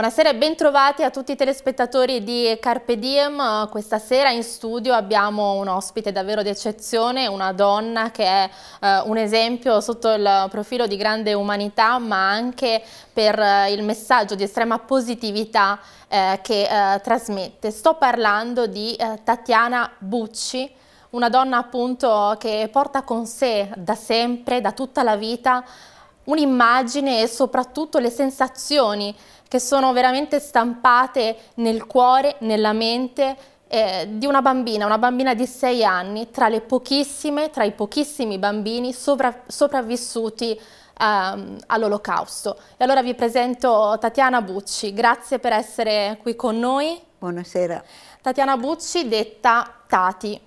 Buonasera e bentrovati a tutti i telespettatori di Carpe Diem. Questa sera in studio abbiamo un ospite davvero d'eccezione, una donna che è eh, un esempio sotto il profilo di grande umanità ma anche per eh, il messaggio di estrema positività eh, che eh, trasmette. Sto parlando di eh, Tatiana Bucci, una donna appunto che porta con sé da sempre, da tutta la vita, un'immagine e soprattutto le sensazioni che sono veramente stampate nel cuore, nella mente eh, di una bambina, una bambina di sei anni, tra le pochissime, tra i pochissimi bambini sovra sopravvissuti ehm, all'olocausto. E allora vi presento Tatiana Bucci, grazie per essere qui con noi. Buonasera. Tatiana Bucci, detta Tati.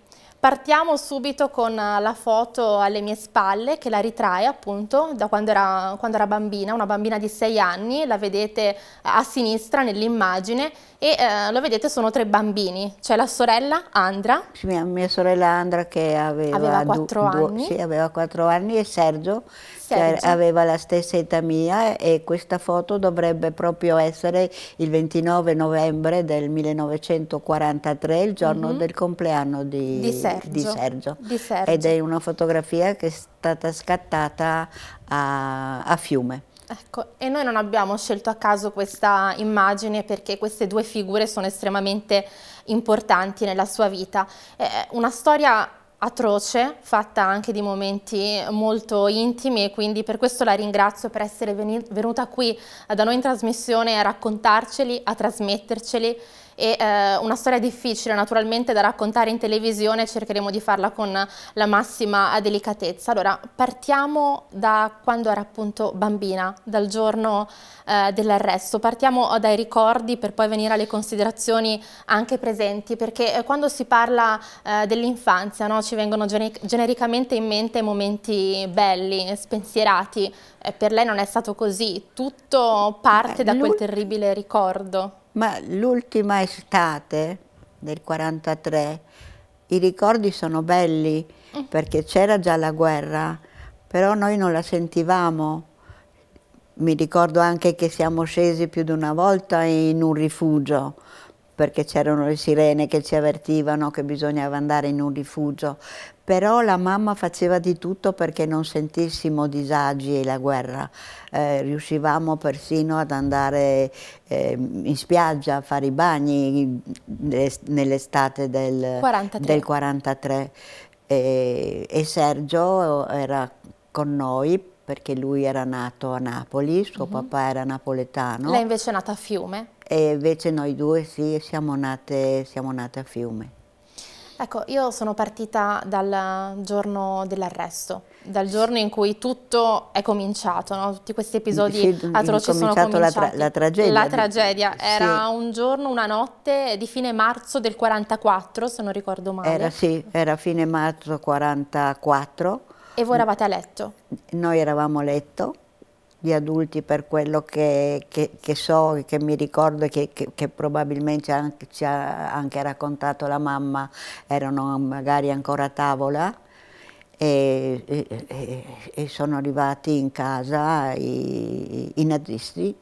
Partiamo subito con eh, la foto alle mie spalle che la ritrae appunto da quando era, quando era bambina, una bambina di 6 anni, la vedete eh, a sinistra nell'immagine e eh, lo vedete sono tre bambini, c'è la sorella Andra. Sì, mia, mia, sorella Andra che aveva, aveva 4 anni. Sì, anni e Sergio che cioè, certo. aveva la stessa età mia e questa foto dovrebbe proprio essere il 29 novembre del 1943, il giorno mm -hmm. del compleanno di, di, Sergio. di, Sergio. di Sergio. Ed è una fotografia che è stata scattata a, a Fiume. Ecco, e noi non abbiamo scelto a caso questa immagine perché queste due figure sono estremamente importanti nella sua vita. È una storia atroce, fatta anche di momenti molto intimi e quindi per questo la ringrazio per essere venuta qui eh, da noi in trasmissione a raccontarceli, a trasmetterceli e eh, una storia difficile naturalmente da raccontare in televisione, cercheremo di farla con la massima delicatezza. Allora, partiamo da quando era appunto bambina, dal giorno eh, dell'arresto, partiamo oh, dai ricordi per poi venire alle considerazioni anche presenti, perché eh, quando si parla eh, dell'infanzia no, ci vengono genericamente in mente momenti belli, spensierati, eh, per lei non è stato così, tutto parte da quel terribile ricordo. Ma l'ultima estate del 43, i ricordi sono belli mm. perché c'era già la guerra, però noi non la sentivamo. Mi ricordo anche che siamo scesi più di una volta in un rifugio perché c'erano le sirene che ci avvertivano che bisognava andare in un rifugio, però la mamma faceva di tutto perché non sentissimo disagi e la guerra. Eh, riuscivamo persino ad andare eh, in spiaggia a fare i bagni nell'estate del 43. Del 43. E, e Sergio eh, era con noi perché lui era nato a Napoli, suo uh mhm. -huh. papà era napoletano. Lei invece è nata a Fiume? E invece noi due sì, siamo nate, siamo nate a Fiume. Ecco, io sono partita dal giorno dell'arresto, dal giorno in cui tutto è cominciato, no? tutti questi episodi sì, atroci sono cominciati. La, tra la tragedia. La tragedia, era sì. un giorno, una notte di fine marzo del 44, se non ricordo male. Era sì, era fine marzo 44. E voi eravate a letto? Noi eravamo a letto di adulti per quello che, che, che so che mi ricordo e che, che, probabilmente ci ha, anche, ci ha anche raccontato la mamma, erano magari ancora a tavola e, e, e sono arrivati in casa i, i nazisti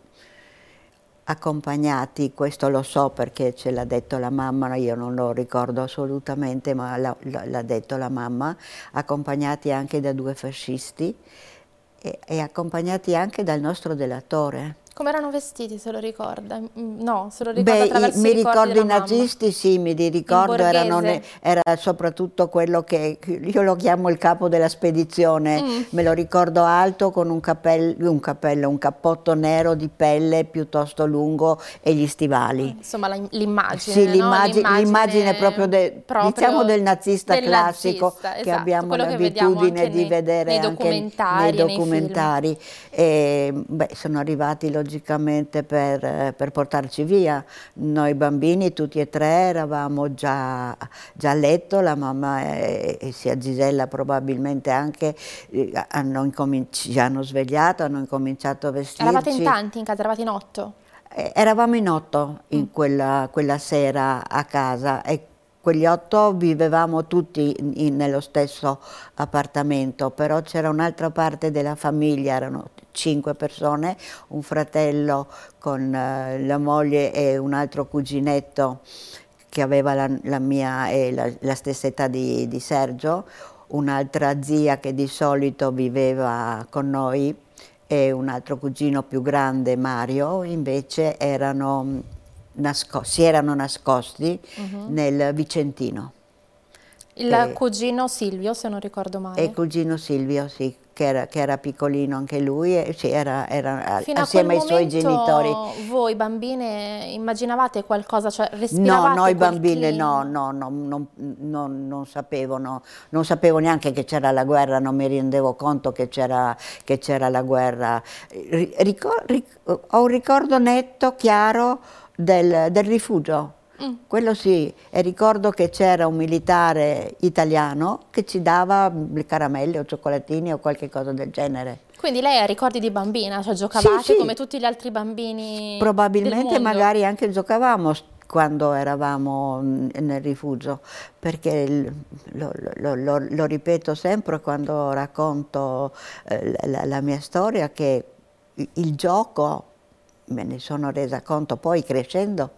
accompagnati, questo lo so perché ce l'ha detto la mamma, io non lo ricordo assolutamente, ma l'ha detto la mamma, accompagnati anche da due fascisti e, accompagnati anche dal nostro delatore come erano vestiti, se lo ricorda? Mm, no, se lo ricorda Beh, attraverso mi ricordo i nazisti, mamma. sì, mi ricordo, erano, era soprattutto quello che, io lo chiamo il capo della spedizione, mm. me lo ricordo alto con un cappello, un, cappello, un cappotto nero di pelle piuttosto lungo e gli stivali. Ah, insomma, l'immagine, Sì, l'immagine, no? proprio, de, proprio diciamo del nazista del classico nazista, che esatto, abbiamo l'abitudine di nei, vedere nei anche nei documentari. Nei E, beh, sono arrivati, lo logicamente per, eh, per, portarci via. Noi bambini tutti e tre eravamo già, già a letto, la mamma e, e sia Gisella probabilmente anche eh, hanno ci hanno svegliato, hanno incominciato a vestirci. Eravate in tanti in casa, eravate in otto? Eh, eravamo in otto in mm. quella, quella, sera a casa e quegli otto vivevamo tutti in, in, nello stesso appartamento, però c'era un'altra parte della famiglia, erano cinque persone, un fratello con eh, la moglie e un altro cuginetto che aveva la, la mia eh, la, la, stessa età di, di Sergio, un'altra zia che di solito viveva con noi e un altro cugino più grande, Mario, invece erano si erano nascosti uh mhm. -huh. nel Vicentino. Il e, cugino Silvio, se non ricordo male. il cugino Silvio, sì, che era, che era piccolino anche lui, e, sì, era, era assieme ai suoi genitori. Voi bambine immaginavate qualcosa, cioè respiravate No, noi bambine no, no, no, no, no non, sapevo, no, non sapevo neanche che c'era la guerra, non mi rendevo conto che c'era la guerra. Ricor ho un ricordo netto, chiaro, del, del rifugio. Mm. Quello sì, e ricordo che c'era un militare italiano che ci dava le caramelle o cioccolatini o qualche cosa del genere. Quindi lei ha ricordi di bambina, cioè giocavate sì, sì. come tutti gli altri bambini? Probabilmente magari anche giocavamo quando eravamo mm, nel rifugio, perché lo, lo, lo, lo ripeto sempre quando racconto eh, la, la mia storia che il gioco me ne sono resa conto poi crescendo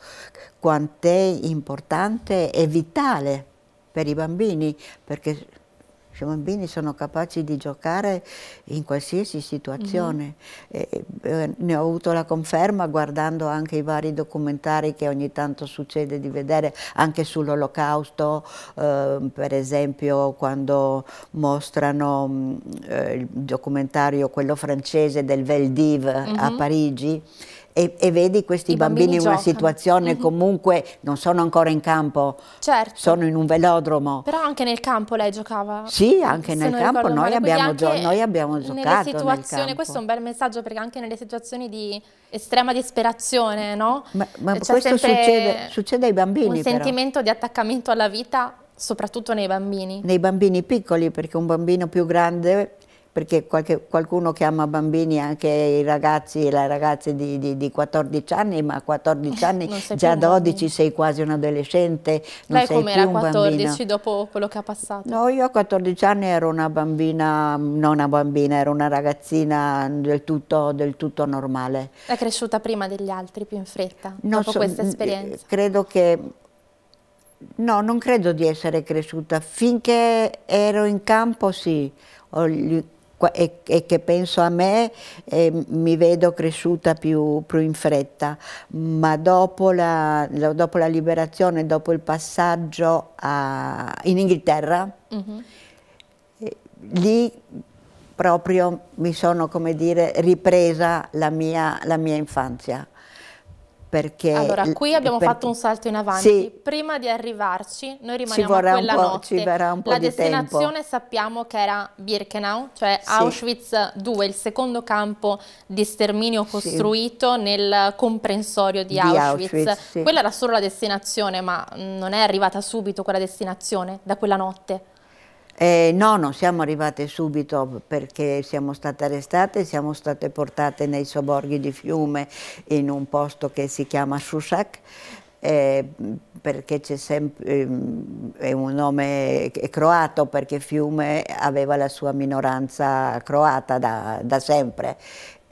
quant'è importante e vitale per i bambini, perché i bambini sono capaci di giocare in qualsiasi situazione. Mm -hmm. ne ho avuto la conferma guardando anche i vari documentari che ogni tanto succede di vedere, anche sull'olocausto, eh, per esempio quando mostrano mm, eh, il documentario, quello francese del Veldiv mm -hmm. a mhm. Parigi, e, e vedi questi I bambini, bambini in una situazione mhm. comunque non sono ancora in campo, certo. sono in un velodromo. Però anche nel campo lei giocava? Sì, anche nel campo noi abbiamo, noi abbiamo, giocato. Nel questo è un bel messaggio perché anche nelle situazioni di estrema disperazione, no? Ma, ma questo succede, succede, ai bambini. Un però. sentimento di attaccamento alla vita soprattutto nei bambini. Nei bambini piccoli, perché un bambino più grande perché qualche, qualcuno ama bambini anche i ragazzi e le ragazze di, di, di, 14 anni, ma a 14 eh, anni, già 12 sei quasi un adolescente, non Lei sei era a 14 dopo quello che ha passato? No, io a 14 anni ero una bambina, non una bambina, ero una ragazzina del tutto, del tutto normale. È cresciuta prima degli altri, più in fretta, non dopo so, questa mm, esperienza? Credo che No, non credo di essere cresciuta. Finché ero in campo sì, e, e, che penso a me e eh, mi vedo cresciuta più, più in fretta, ma dopo la, dopo la, liberazione, dopo il passaggio a, in Inghilterra, mm -hmm. lì proprio mi sono, come dire, ripresa la mia, la mia infanzia perché... Allora, qui abbiamo per... fatto un salto in avanti. Sì. Prima di arrivarci, noi rimaniamo ci quella notte. Ci vorrà un po' La di destinazione tempo. sappiamo che era Birkenau, cioè sì. Auschwitz 2 il secondo campo di sterminio costruito sì. nel comprensorio di, di Auschwitz. Auschwitz quella era solo la destinazione, ma non è arrivata subito quella destinazione, da quella notte. Eh, no, non siamo arrivate subito perché siamo state arrestate, siamo state portate nei sobborghi di Fiume in un posto che si chiama Susak, eh, perché c'è sempre, ehm, è un nome croato perché Fiume aveva la sua minoranza croata da, da sempre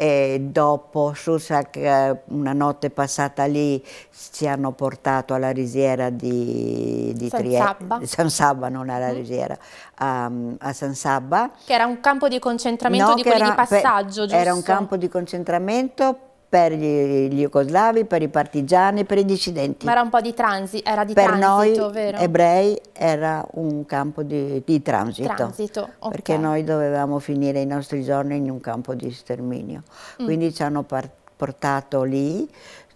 e dopo Susac eh, una notte passata lì ci hanno portato alla risiera di, di San Trieste, Sabba. San Sabba, non alla mm. risiera, a, a, San Sabba. Che era un campo di concentramento no, di quelli era, di passaggio, giusto? Era un campo di concentramento per gli, gli jugoslavi, per i partigiani, per i dissidenti. Ma era un po' di, transito, era di per transito, noi, vero? ebrei era un campo di, di transito, transito okay. perché noi dovevamo finire i nostri giorni in un campo di sterminio. Mm. Quindi ci hanno portato lì,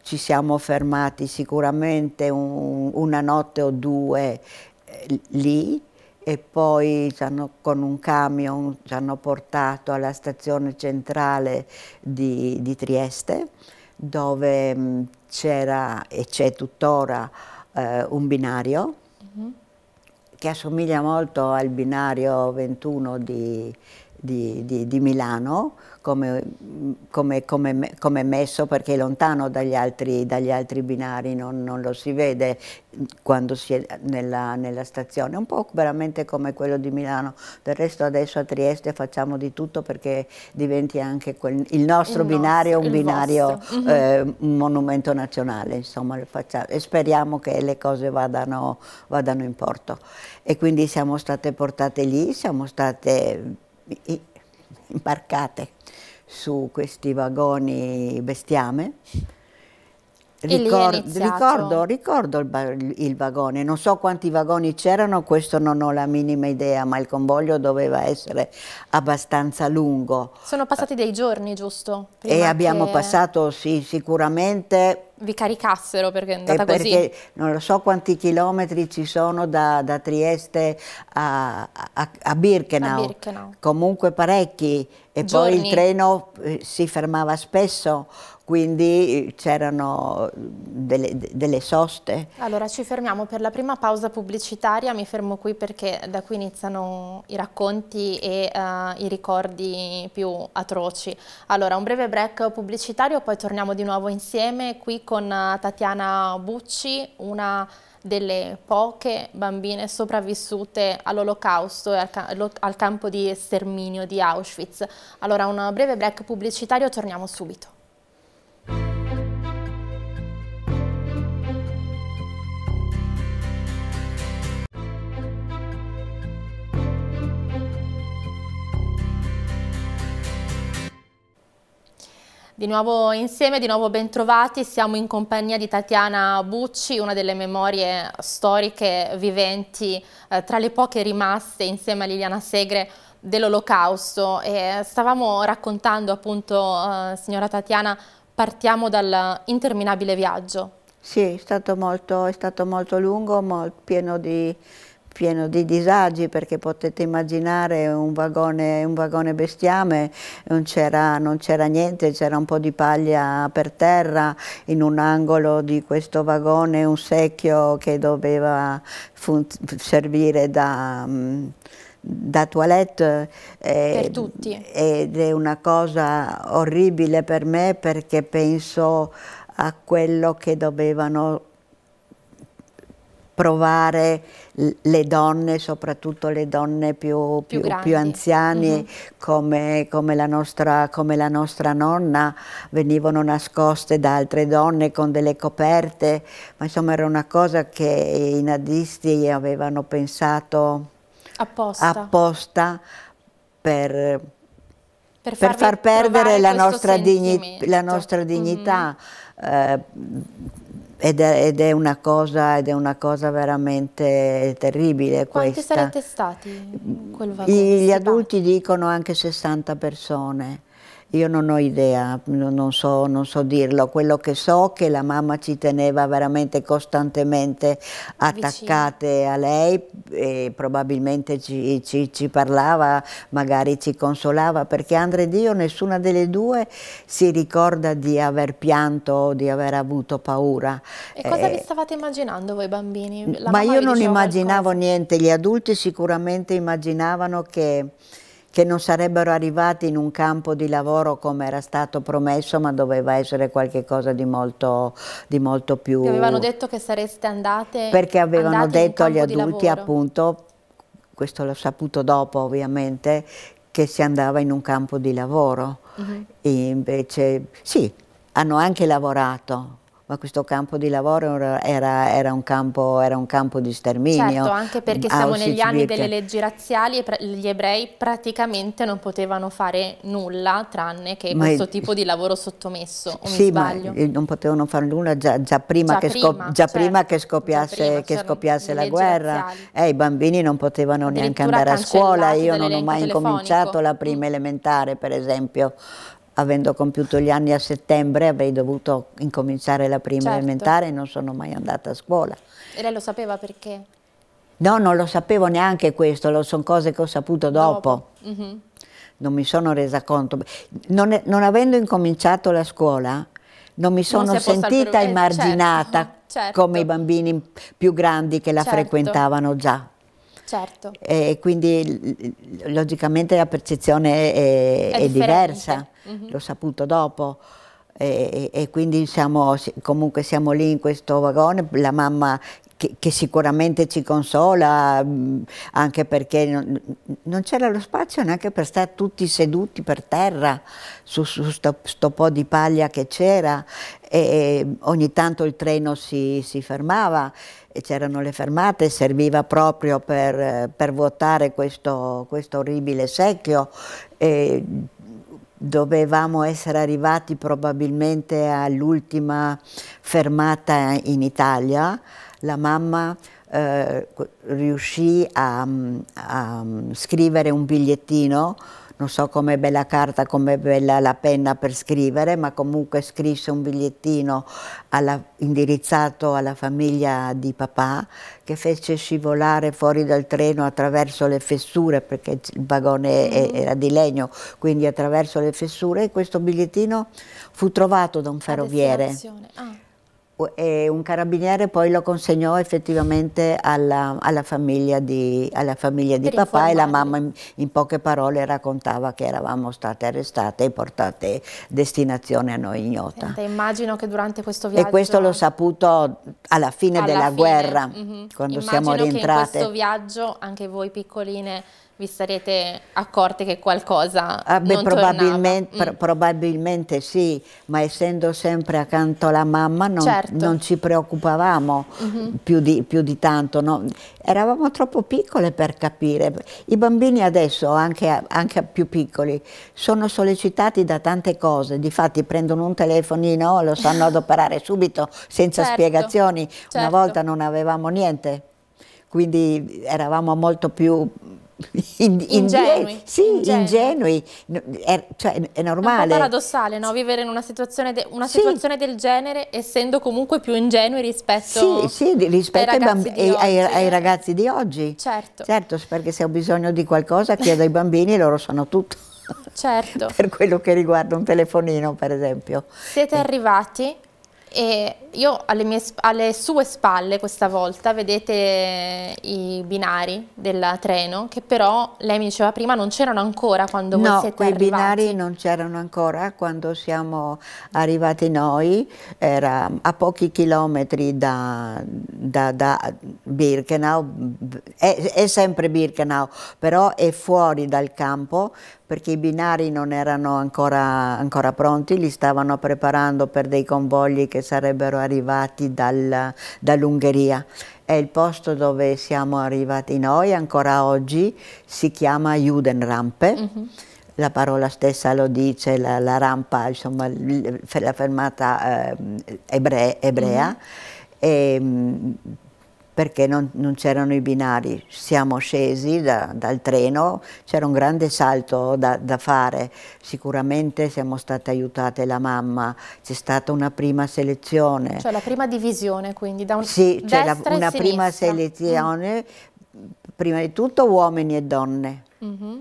ci siamo fermati sicuramente un, una notte o due eh, lì, e poi con un camion ci hanno portato alla stazione centrale di, di Trieste dove mm, c'era e c'è tuttora eh, un binario mm -hmm. che assomiglia molto al binario 21 di, di, di, di Milano come, come, come, come, messo perché è lontano dagli altri, dagli altri binari, non, non, lo si vede mm, quando si è nella, nella stazione, un po' veramente come quello di Milano. Del resto adesso a Trieste facciamo di tutto perché diventi anche quel, il nostro il binario nostro, un binario, eh, mm-hmm. un monumento nazionale, insomma, facciamo, e speriamo che le cose vadano, vadano in porto. E quindi siamo state portate lì, siamo state imbarcate su questi vagoni bestiame Ricordo, ricordo, ricordo il, il, vagone, non so quanti vagoni c'erano, questo non ho la minima idea, ma il convoglio doveva essere abbastanza lungo. Sono passati dei giorni, giusto? Prima e abbiamo che... passato sì, sicuramente... Vi caricassero perché è andata perché così. Non lo so quanti chilometri ci sono da, da Trieste a, a, a, Birkenau. a, Birkenau, comunque parecchi. E giorni. poi il treno eh, si fermava spesso quindi eh, c'erano eh, delle, delle, soste. Allora ci fermiamo per la prima pausa pubblicitaria, mi fermo qui perché da qui iniziano i racconti e uh, i ricordi più atroci. Allora un breve break pubblicitario, poi torniamo di nuovo insieme qui con Tatiana Bucci, una delle poche bambine sopravvissute all'olocausto e al, al campo di sterminio di Auschwitz. Allora un breve break pubblicitario, torniamo subito. Di nuovo insieme, di nuovo bentrovati, siamo in compagnia di Tatiana Bucci, una delle memorie storiche viventi eh, tra le poche rimaste insieme a Liliana Segre dell'Olocausto e stavamo raccontando appunto, eh, signora Tatiana, partiamo dall'interminabile viaggio. Sì, è stato molto, è stato molto lungo, molto pieno di pieno di disagi perché potete immaginare un vagone, un vagone bestiame, non c'era, niente, c'era un po' di paglia per terra, in un angolo di questo vagone un secchio che doveva servire da... Mh, mm, da toilette eh, ed è una cosa orribile per me perché penso a quello che dovevano provare le donne, soprattutto le donne più, più, più, più anziane, mm -hmm. come, come, la nostra, come, la nostra, nonna, venivano nascoste da altre donne con delle coperte, ma insomma era una cosa che i nazisti avevano pensato apposta, apposta per, per, per, far perdere la nostra, la nostra, dignità. Mm -hmm. eh, ed è, ed, è cosa, ed è, una cosa, veramente terribile Quanti questa. Quanti sarete stati in quel vagone? Gli adulti dicono anche 60 persone. Io non ho idea, non so, non so dirlo, quello che so è che la mamma ci teneva veramente costantemente attaccate Vicino. a lei e probabilmente ci, ci, ci, parlava, magari ci consolava, perché Andre Dio nessuna delle due si ricorda di aver pianto o di aver avuto paura. E cosa eh, vi stavate immaginando voi bambini? La ma io non immaginavo qualcosa? niente, gli adulti sicuramente immaginavano che che non sarebbero arrivati in un campo di lavoro come era stato promesso, ma doveva essere qualcosa di molto, di molto più... Che avevano detto che sareste andate... Perché avevano detto agli adulti appunto, questo l'ho saputo dopo ovviamente, che si andava in un campo di lavoro. Uh mhm. -huh. invece sì, hanno anche lavorato, ma questo campo di lavoro era, era, un, campo, era un, campo, di sterminio. Certo, anche perché siamo Auschwitz negli anni delle leggi razziali e gli ebrei praticamente non potevano fare nulla tranne che ma questo è, tipo di lavoro sottomesso, o sì, sbaglio? Sì, non potevano fare nulla già, già, prima, già, che prima, già certo, prima, che, scoppiasse, prima, che scoppiasse la guerra. Eh, I bambini non potevano neanche andare a scuola, io non ho mai incominciato la prima elementare per esempio avendo compiuto gli anni a settembre avrei dovuto incominciare la prima certo. elementare e non sono mai andata a scuola. E lei lo sapeva perché? No, non lo sapevo neanche questo, sono cose che ho saputo dopo. dopo. Mm -hmm. Non mi sono resa conto. Non, non, avendo incominciato la scuola, non mi sono non sentita certo. emarginata certo. Certo. come i bambini più grandi che la certo. frequentavano già. Certo. E quindi logicamente la percezione è, è, è diversa, mm -hmm. l'ho saputo dopo. E, e, quindi siamo, comunque siamo lì in questo vagone, la mamma che, che sicuramente ci consola, mm, anche perché non, non c'era lo spazio neanche per stare tutti seduti per terra su, questo po' di paglia che c'era e, ogni tanto il treno si, si fermava e c'erano le fermate, serviva proprio per, per vuotare questo, questo, orribile secchio. E dovevamo essere arrivati probabilmente all'ultima fermata in Italia. La mamma eh, riuscì a, a scrivere un bigliettino non so com'è bella carta, com'è bella la penna per scrivere, ma comunque scrisse un bigliettino alla, indirizzato alla famiglia di papà che fece scivolare fuori dal treno attraverso le fessure, perché il vagone mm. era di legno, quindi attraverso le fessure e questo bigliettino fu trovato da un ferroviere. Ah e un carabiniere poi lo consegnò effettivamente alla, alla famiglia di, alla famiglia di papà e la mamma in, in, poche parole raccontava che eravamo state arrestate e portate destinazione a noi ignota. Senta, immagino che durante questo viaggio... E questo l'ho saputo alla fine alla della fine. guerra, mm -hmm. quando immagino siamo rientrate. in questo viaggio anche voi piccoline vi sarete accorte che qualcosa ah, beh, probabilmente, mm. pr probabilmente, sì, ma essendo sempre accanto alla mamma non, certo. non ci preoccupavamo mm -hmm. più, di, più, di, tanto, no? eravamo troppo piccole per capire. I bambini adesso, anche, anche più piccoli, sono sollecitati da tante cose, difatti prendono un telefonino, lo sanno adoperare subito, senza certo. spiegazioni, certo. una volta non avevamo niente, quindi eravamo molto più in, ingenui, sì, ingenui. ingenui. È, cioè, è normale. È un po' paradossale no? vivere in una, situazione, de, una sì. del genere essendo comunque più ingenui rispetto, sì, sì, rispetto ai, ragazzi ai, ai, ai, ragazzi di oggi. Certo. certo, perché se ho bisogno di qualcosa chiedo ai bambini e loro sanno tutto. Certo. per quello che riguarda un telefonino, per esempio. Siete eh. arrivati e io alle, mie, alle, sue spalle questa volta vedete eh, i binari del treno che però lei mi diceva prima non c'erano ancora quando no, voi siete arrivati. No, i binari non c'erano ancora quando siamo arrivati noi, era a pochi chilometri da, da, da Birkenau, è, è sempre Birkenau, però è fuori dal campo perché i binari non erano ancora, ancora pronti, li stavano preparando per dei convogli che sarebbero arrivati arrivati dal, dall'Ungheria. È il posto dove siamo arrivati noi, ancora oggi, si chiama Judenrampe. Mm -hmm la parola stessa lo dice, la, la rampa, insomma, la fermata eh, ebrea, ebrea mm -hmm. e, ehm, perché non, non c'erano i binari. Siamo scesi da, dal treno, c'era un grande salto da, da, fare. Sicuramente siamo state aiutate la mamma, c'è stata una prima selezione. Cioè la prima divisione quindi da un Sì, c'è la, una prima mm. selezione, mm. prima di tutto uomini e donne. Mm -hmm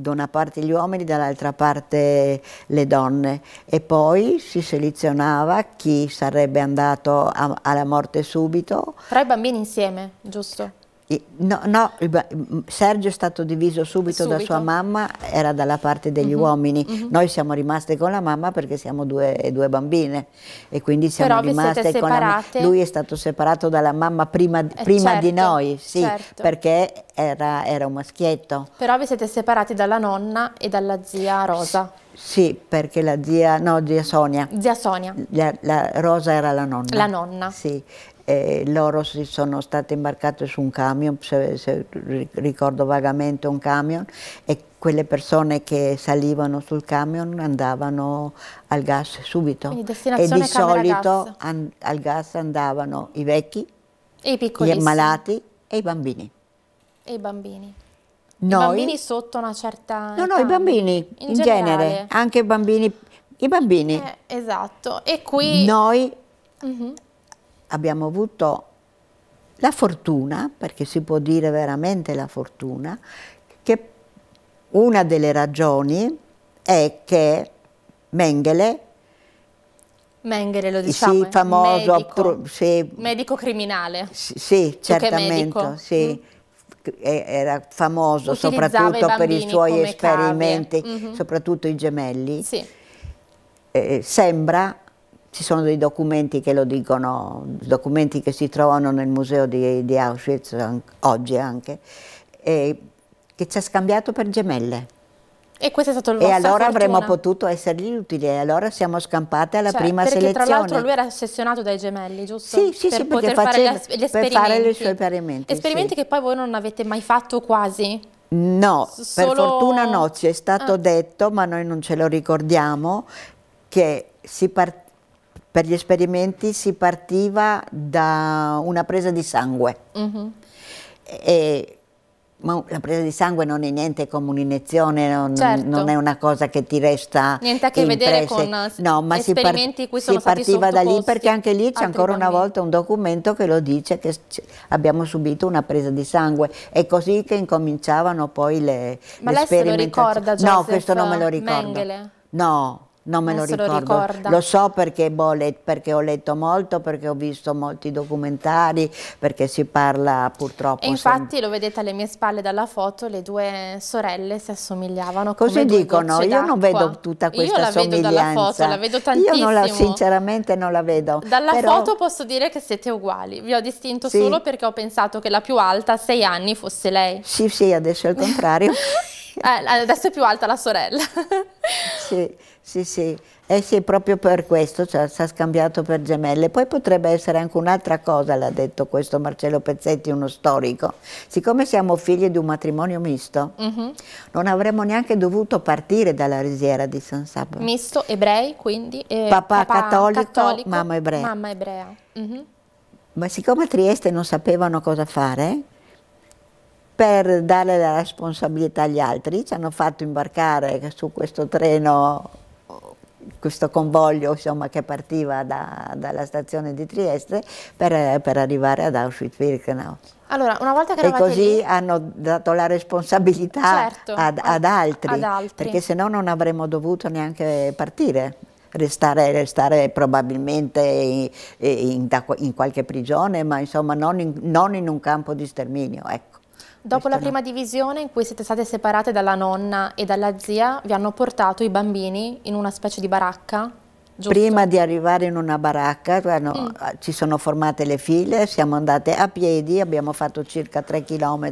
da una parte gli uomini, dall'altra parte le donne e poi si selezionava chi sarebbe andato a, alla morte subito. Tra i bambini insieme, giusto? No, no, Sergio è stato diviso subito, subito, da sua mamma, era dalla parte degli uh mhm, -huh, uomini. Uh mhm. -huh. Noi siamo rimaste con la mamma perché siamo due, due bambine e quindi siamo Però rimaste con la mamma. Lui è stato separato dalla mamma prima, eh, prima certo, di noi, sì, certo. perché era, era, un maschietto. Però vi siete separati dalla nonna e dalla zia Rosa. Sì, perché la zia, no, zia Sonia. Zia Sonia. La, la Rosa era la nonna. La nonna. Sì, eh, loro sono state imbarcate su un camion, se, se ricordo vagamente un camion, e quelle persone che salivano sul camion andavano al gas subito. E di solito gas. An, al gas andavano i vecchi, I gli ammalati e i bambini. E i bambini. Noi, I bambini sotto una certa... No, no, i bambini in, in genere, anche i bambini. I bambini. Eh, esatto, e qui... Noi uh mhm. -huh abbiamo avuto la fortuna, perché si può dire veramente la fortuna, che una delle ragioni è che Mengele Mengele lo diciamo, sì, eh, famoso, medico, pro, sì, medico criminale. Sì, sì mm. certamente, sì. Era famoso Utilizzava soprattutto per i suoi esperimenti, mm -hmm. soprattutto i gemelli. Sì. Eh, sembra ci sono dei documenti che lo dicono, documenti che si trovano nel museo di, di Auschwitz oggi anche, e, che ci ha scambiato per gemelle. E questo è stato il vostro E allora avremmo potuto essergli utili e allora siamo scampate alla cioè, prima perché selezione. Perché tra l'altro lui era ossessionato dai gemelli, giusto? Sì, sì, per sì, poter fare gli esperimenti. Per fare i suoi esperimenti. Esperimenti sì. che poi voi non avete mai fatto quasi? No, Solo... per fortuna no, ci è stato ah. detto, ma noi non ce lo ricordiamo, che si partiva per gli esperimenti si partiva da una presa di sangue. Mm -hmm. e, ma la presa di sangue non è niente come un'iniezione, non, certo. non, è una cosa che ti resta Niente a che impresse. vedere con no, ma esperimenti cui sono si stati partiva da lì perché anche lì c'è ancora bambini. una volta un documento che lo dice che abbiamo subito una presa di sangue. È così che incominciavano poi le, ma le Ma lei se lo ricorda, Joseph No, questo non me lo ricordo. Mengele. No, non me non lo ricordo. Lo, lo, so perché, boh, let, perché, ho letto molto, perché ho visto molti documentari, perché si parla purtroppo. E infatti lo vedete alle mie spalle dalla foto, le due sorelle si assomigliavano. Così dicono, io non vedo tutta questa io la somiglianza. Vedo dalla foto, la vedo tantissimo. Io non la, sinceramente non la vedo. Dalla però... foto posso dire che siete uguali, vi ho distinto sì. solo perché ho pensato che la più alta a sei anni fosse lei. Sì, sì, adesso è il contrario. eh, adesso è più alta la sorella. sì. Sì, sì, eh sì, proprio per questo cioè, si è scambiato per gemelle. Poi potrebbe essere anche un'altra cosa, l'ha detto questo Marcello Pezzetti, uno storico. Siccome siamo figli di un matrimonio misto, uh mhm. -huh. non avremmo neanche dovuto partire dalla risiera di San Sabba. Misto, ebrei quindi? Eh, papà, papà cattolico, cattolico, mamma ebrea. Mamma ebrea. Uh mhm. -huh. Ma siccome a Trieste non sapevano cosa fare, per dare la responsabilità agli altri, ci hanno fatto imbarcare su questo treno questo convoglio insomma, che partiva da, dalla stazione di Trieste per, per arrivare ad Auschwitz-Birkenau. Allora, una volta che e così lì... hanno dato la responsabilità certo, ad, ad, altri, ad altri, perché se no non avremmo dovuto neanche partire. Restare, restare, probabilmente in, in, in, qualche prigione, ma insomma non in, non in un campo di sterminio. Ecco. Dopo la prima divisione in cui siete state separate dalla nonna e dalla zia, vi hanno portato i bambini in una specie di baracca? Giusto? Prima di arrivare in una baracca hanno, mm. Ah, ci sono formate le file, siamo andate a piedi, abbiamo fatto circa 3 km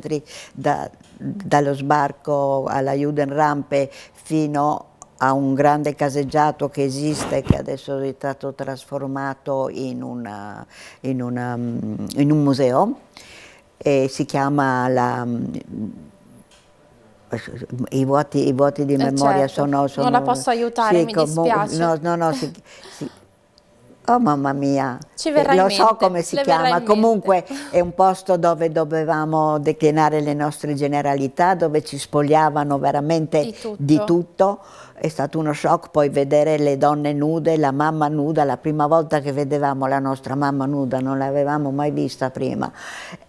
da, dallo sbarco alla Judenrampe fino a un grande caseggiato che esiste, che adesso è stato trasformato in, una, in, una, mm, in un museo eh, si chiama la, mm, i vuoti, i vuoti, di eh, memoria certo. sono, sono, Non la posso aiutare, sì, mi dispiace. No, no, no, si, si, Oh mamma mia, Ci verrà lo so come si le chiama, comunque è un posto dove dovevamo declinare le nostre generalità, dove ci spogliavano veramente di tutto, di tutto è stato uno shock poi vedere le donne nude, la mamma nuda, la prima volta che vedevamo la nostra mamma nuda, non l'avevamo mai vista prima.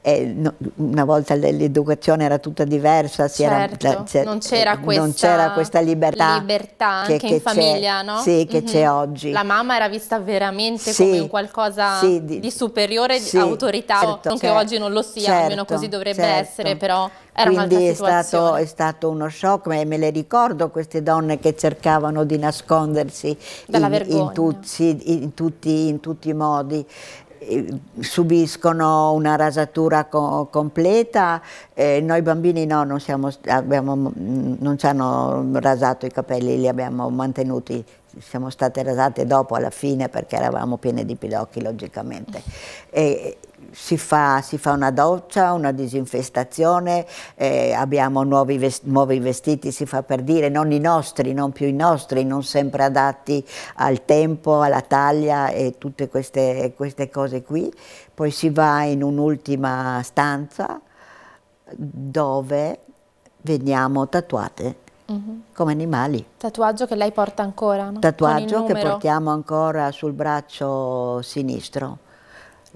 No, una volta l'educazione era tutta diversa, certo, era, cioè, non, c'era eh, questa, questa, libertà, libertà che, che in famiglia, no? Sì, che mm -hmm. c'è mhm. oggi. La mamma era vista veramente sì, come qualcosa sì, di, di, superiore, sì, autorità, certo, non certo, che cioè, oggi non lo sia, certo, almeno così dovrebbe certo. essere, però... Era Quindi è stato, è stato, uno shock, ma me le ricordo queste donne che cercavano di nascondersi in, in, tutti, in, tutti, in tutti i modi eh, subiscono una rasatura co completa, eh, noi bambini no, non, siamo, abbiamo, mm, non, ci hanno rasato i capelli, li abbiamo mantenuti, siamo state rasate dopo alla fine perché eravamo piene di pidocchi logicamente. E, si fa, si fa, una doccia, una disinfestazione, eh, abbiamo nuovi, vest nuovi vestiti, si fa per dire, non i nostri, non più i nostri, non sempre adatti al tempo, alla taglia e tutte queste, queste cose qui. Poi si va in un'ultima stanza dove veniamo tatuate. Mm -hmm. come animali. Tatuaggio che lei porta ancora? No? Tatuaggio che portiamo ancora sul braccio sinistro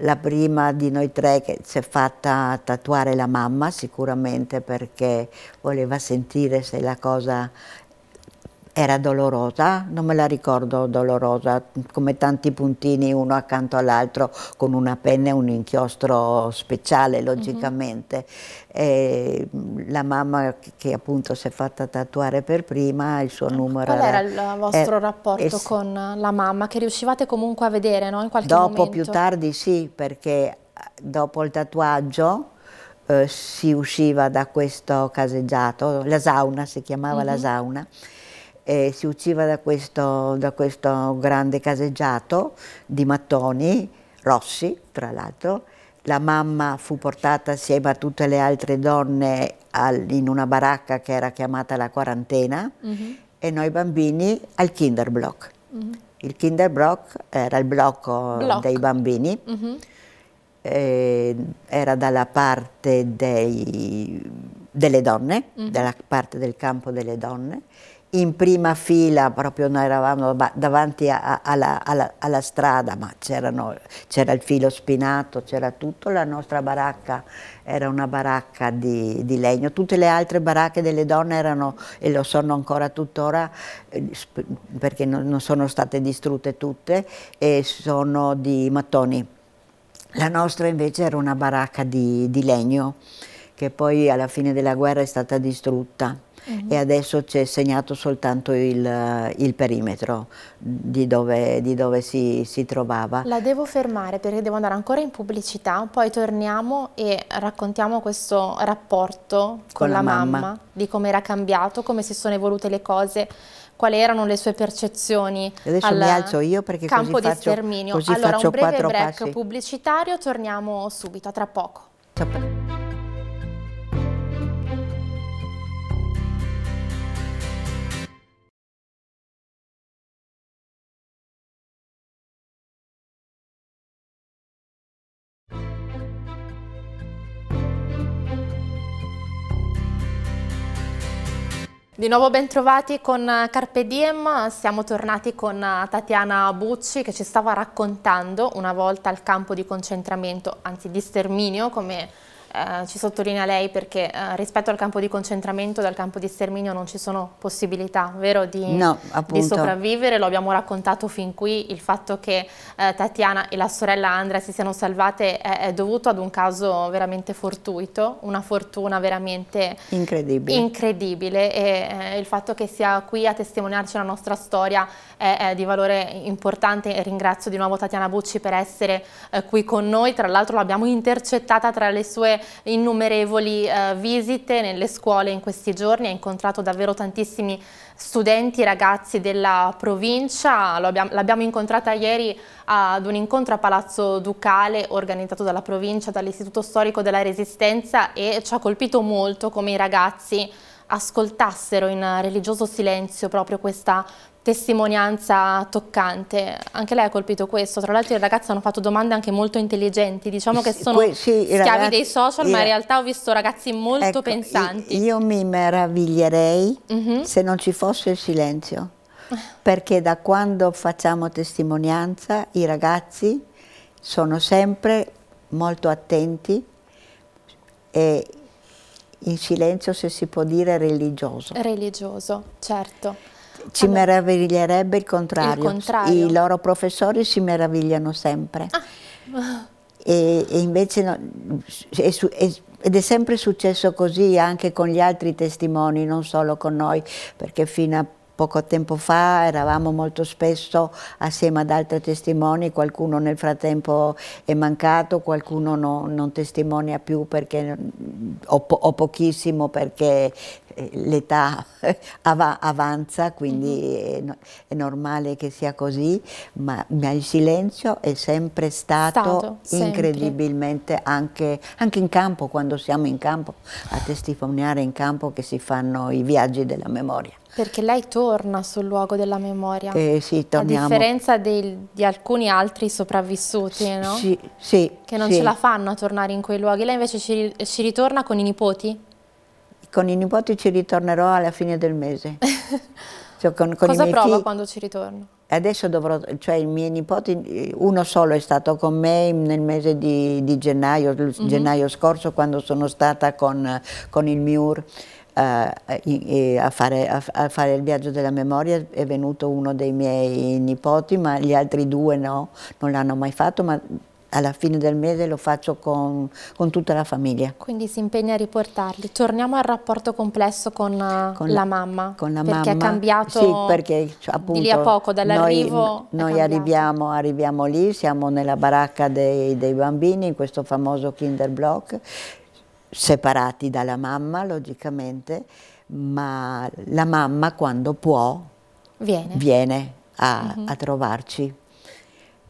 la prima di noi tre che si è fatta tatuare la mamma sicuramente perché voleva sentire se la cosa era dolorosa? Non me la ricordo dolorosa, come tanti puntini uno accanto all'altro con una penna e un inchiostro speciale mhm. logicamente. Mm -hmm. la mamma che appunto si è fatta tatuare per prima, il suo ecco, numero Qual era, era il vostro eh, rapporto es... con la mamma che riuscivate comunque a vedere no? in qualche dopo, momento? Dopo più tardi sì, perché eh, dopo il tatuaggio eh, si usciva da questo caseggiato, la sauna si chiamava mm -hmm. la mhm. sauna eh, si usciva da questo, da questo grande caseggiato di mattoni rossi, tra l'altro, la mamma fu portata assieme a tutte le altre donne al, in una baracca che era chiamata la quarantena mm -hmm. e noi bambini al kinderblock. Mm -hmm. Il kinderblock era il blocco Block. dei bambini, mm -hmm. eh, era dalla parte dei, delle donne, mhm. dalla parte del campo delle donne in prima fila, proprio noi eravamo davanti a, a, alla, alla, alla, strada, ma c'era il filo spinato, c'era tutto, la nostra baracca era una baracca di, di, legno, tutte le altre baracche delle donne erano, e lo sono ancora tuttora, eh, perché non, non sono state distrutte tutte, e sono di mattoni. La nostra invece era una baracca di, di legno che poi alla fine della guerra è stata distrutta uh mhm. -huh. e adesso c'è segnato soltanto il, il perimetro di dove, di dove si, si, trovava. La devo fermare perché devo andare ancora in pubblicità, poi torniamo e raccontiamo questo rapporto con, con la, mamma, mamma di come era cambiato, come si sono evolute le cose quali erano le sue percezioni Adesso al mi alzo io perché campo così di sterminio. Così allora, un breve break passi. pubblicitario, torniamo subito, tra poco. Ciao. Di nuovo bentrovati con eh, Carpe Diem, siamo tornati con eh, Tatiana Bucci che ci stava raccontando una volta al campo di concentramento, anzi di sterminio come eh, ci sottolinea lei perché eh, rispetto al campo di concentramento dal campo di sterminio non ci sono possibilità vero di, no, di sopravvivere lo abbiamo raccontato fin qui il fatto che eh, Tatiana e la sorella Andrea si siano salvate è, è, dovuto ad un caso veramente fortuito una fortuna veramente incredibile, incredibile e eh, il fatto che sia qui a testimoniarci la nostra storia è, è di valore importante ringrazio di nuovo Tatiana Bucci per essere eh, qui con noi tra l'altro l'abbiamo intercettata tra le sue innumerevoli eh, visite nelle scuole in questi giorni, ha incontrato davvero tantissimi studenti, ragazzi della provincia, l'abbiamo incontrata ieri ad un incontro a Palazzo Ducale organizzato dalla provincia, dall'Istituto Storico della Resistenza e ci ha colpito molto come i ragazzi ascoltassero in religioso silenzio proprio questa testimonianza toccante. Anche lei ha colpito questo. Tra l'altro i ragazzi hanno fatto domande anche molto intelligenti. Diciamo che sono que sì, schiavi ragazzi, dei social, io, ma in realtà ho visto ragazzi molto ecco, pensanti. Io mi meraviglierei uh mhm. -huh. se non ci fosse il silenzio. Perché da quando facciamo testimonianza i ragazzi sono sempre molto attenti e in silenzio, se si può dire, religioso. Religioso, certo. Ci allora, meraviglierebbe il contrario. il contrario. I loro professori si meravigliano sempre. Ah. E, e, invece no, e su, ed è sempre successo così anche con gli altri testimoni, non solo con noi, perché fino a poco tempo fa eravamo molto spesso assieme ad altri testimoni, qualcuno nel frattempo è mancato, qualcuno no, non testimonia più perché, o, po o, pochissimo perché eh, l'età av avanza, quindi mhm. è, no è, normale che sia così, ma, ma il silenzio è sempre stato, stato incredibilmente, sempre. Anche, anche, in campo, quando siamo in campo, a testimoniare in campo che si fanno i viaggi della memoria. Perché lei torna sul luogo della memoria, eh, sì, a differenza del, di alcuni altri sopravvissuti, no? sì, sì, che non ce la fanno a tornare in quei luoghi. Lei invece ci, ci ritorna con i nipoti? con i nipoti ci ritornerò alla fine del mese. cioè, con, con Cosa prova chi... quando ci ritorno? Adesso dovrò, cioè i miei nipoti, uno solo è stato con me nel mese di, di gennaio, mm -hmm. gennaio, scorso quando sono stata con, con il MIUR. A, eh, a, fare, a, fare, il viaggio della memoria è venuto uno dei miei nipoti, ma gli altri due no, non l'hanno mai fatto, ma alla fine del mese lo faccio con, con, tutta la famiglia. Quindi si impegna a riportarli. Torniamo al rapporto complesso con, eh, con la mamma. Con la perché mamma. Perché è cambiato sì, perché, cioè, appunto, di lì a poco, dall'arrivo Noi, noi arriviamo, arriviamo, lì, siamo nella baracca dei, dei bambini, in questo famoso kinder block, separati dalla mamma, logicamente, ma la mamma quando può viene, viene a, uh mhm. -huh. a trovarci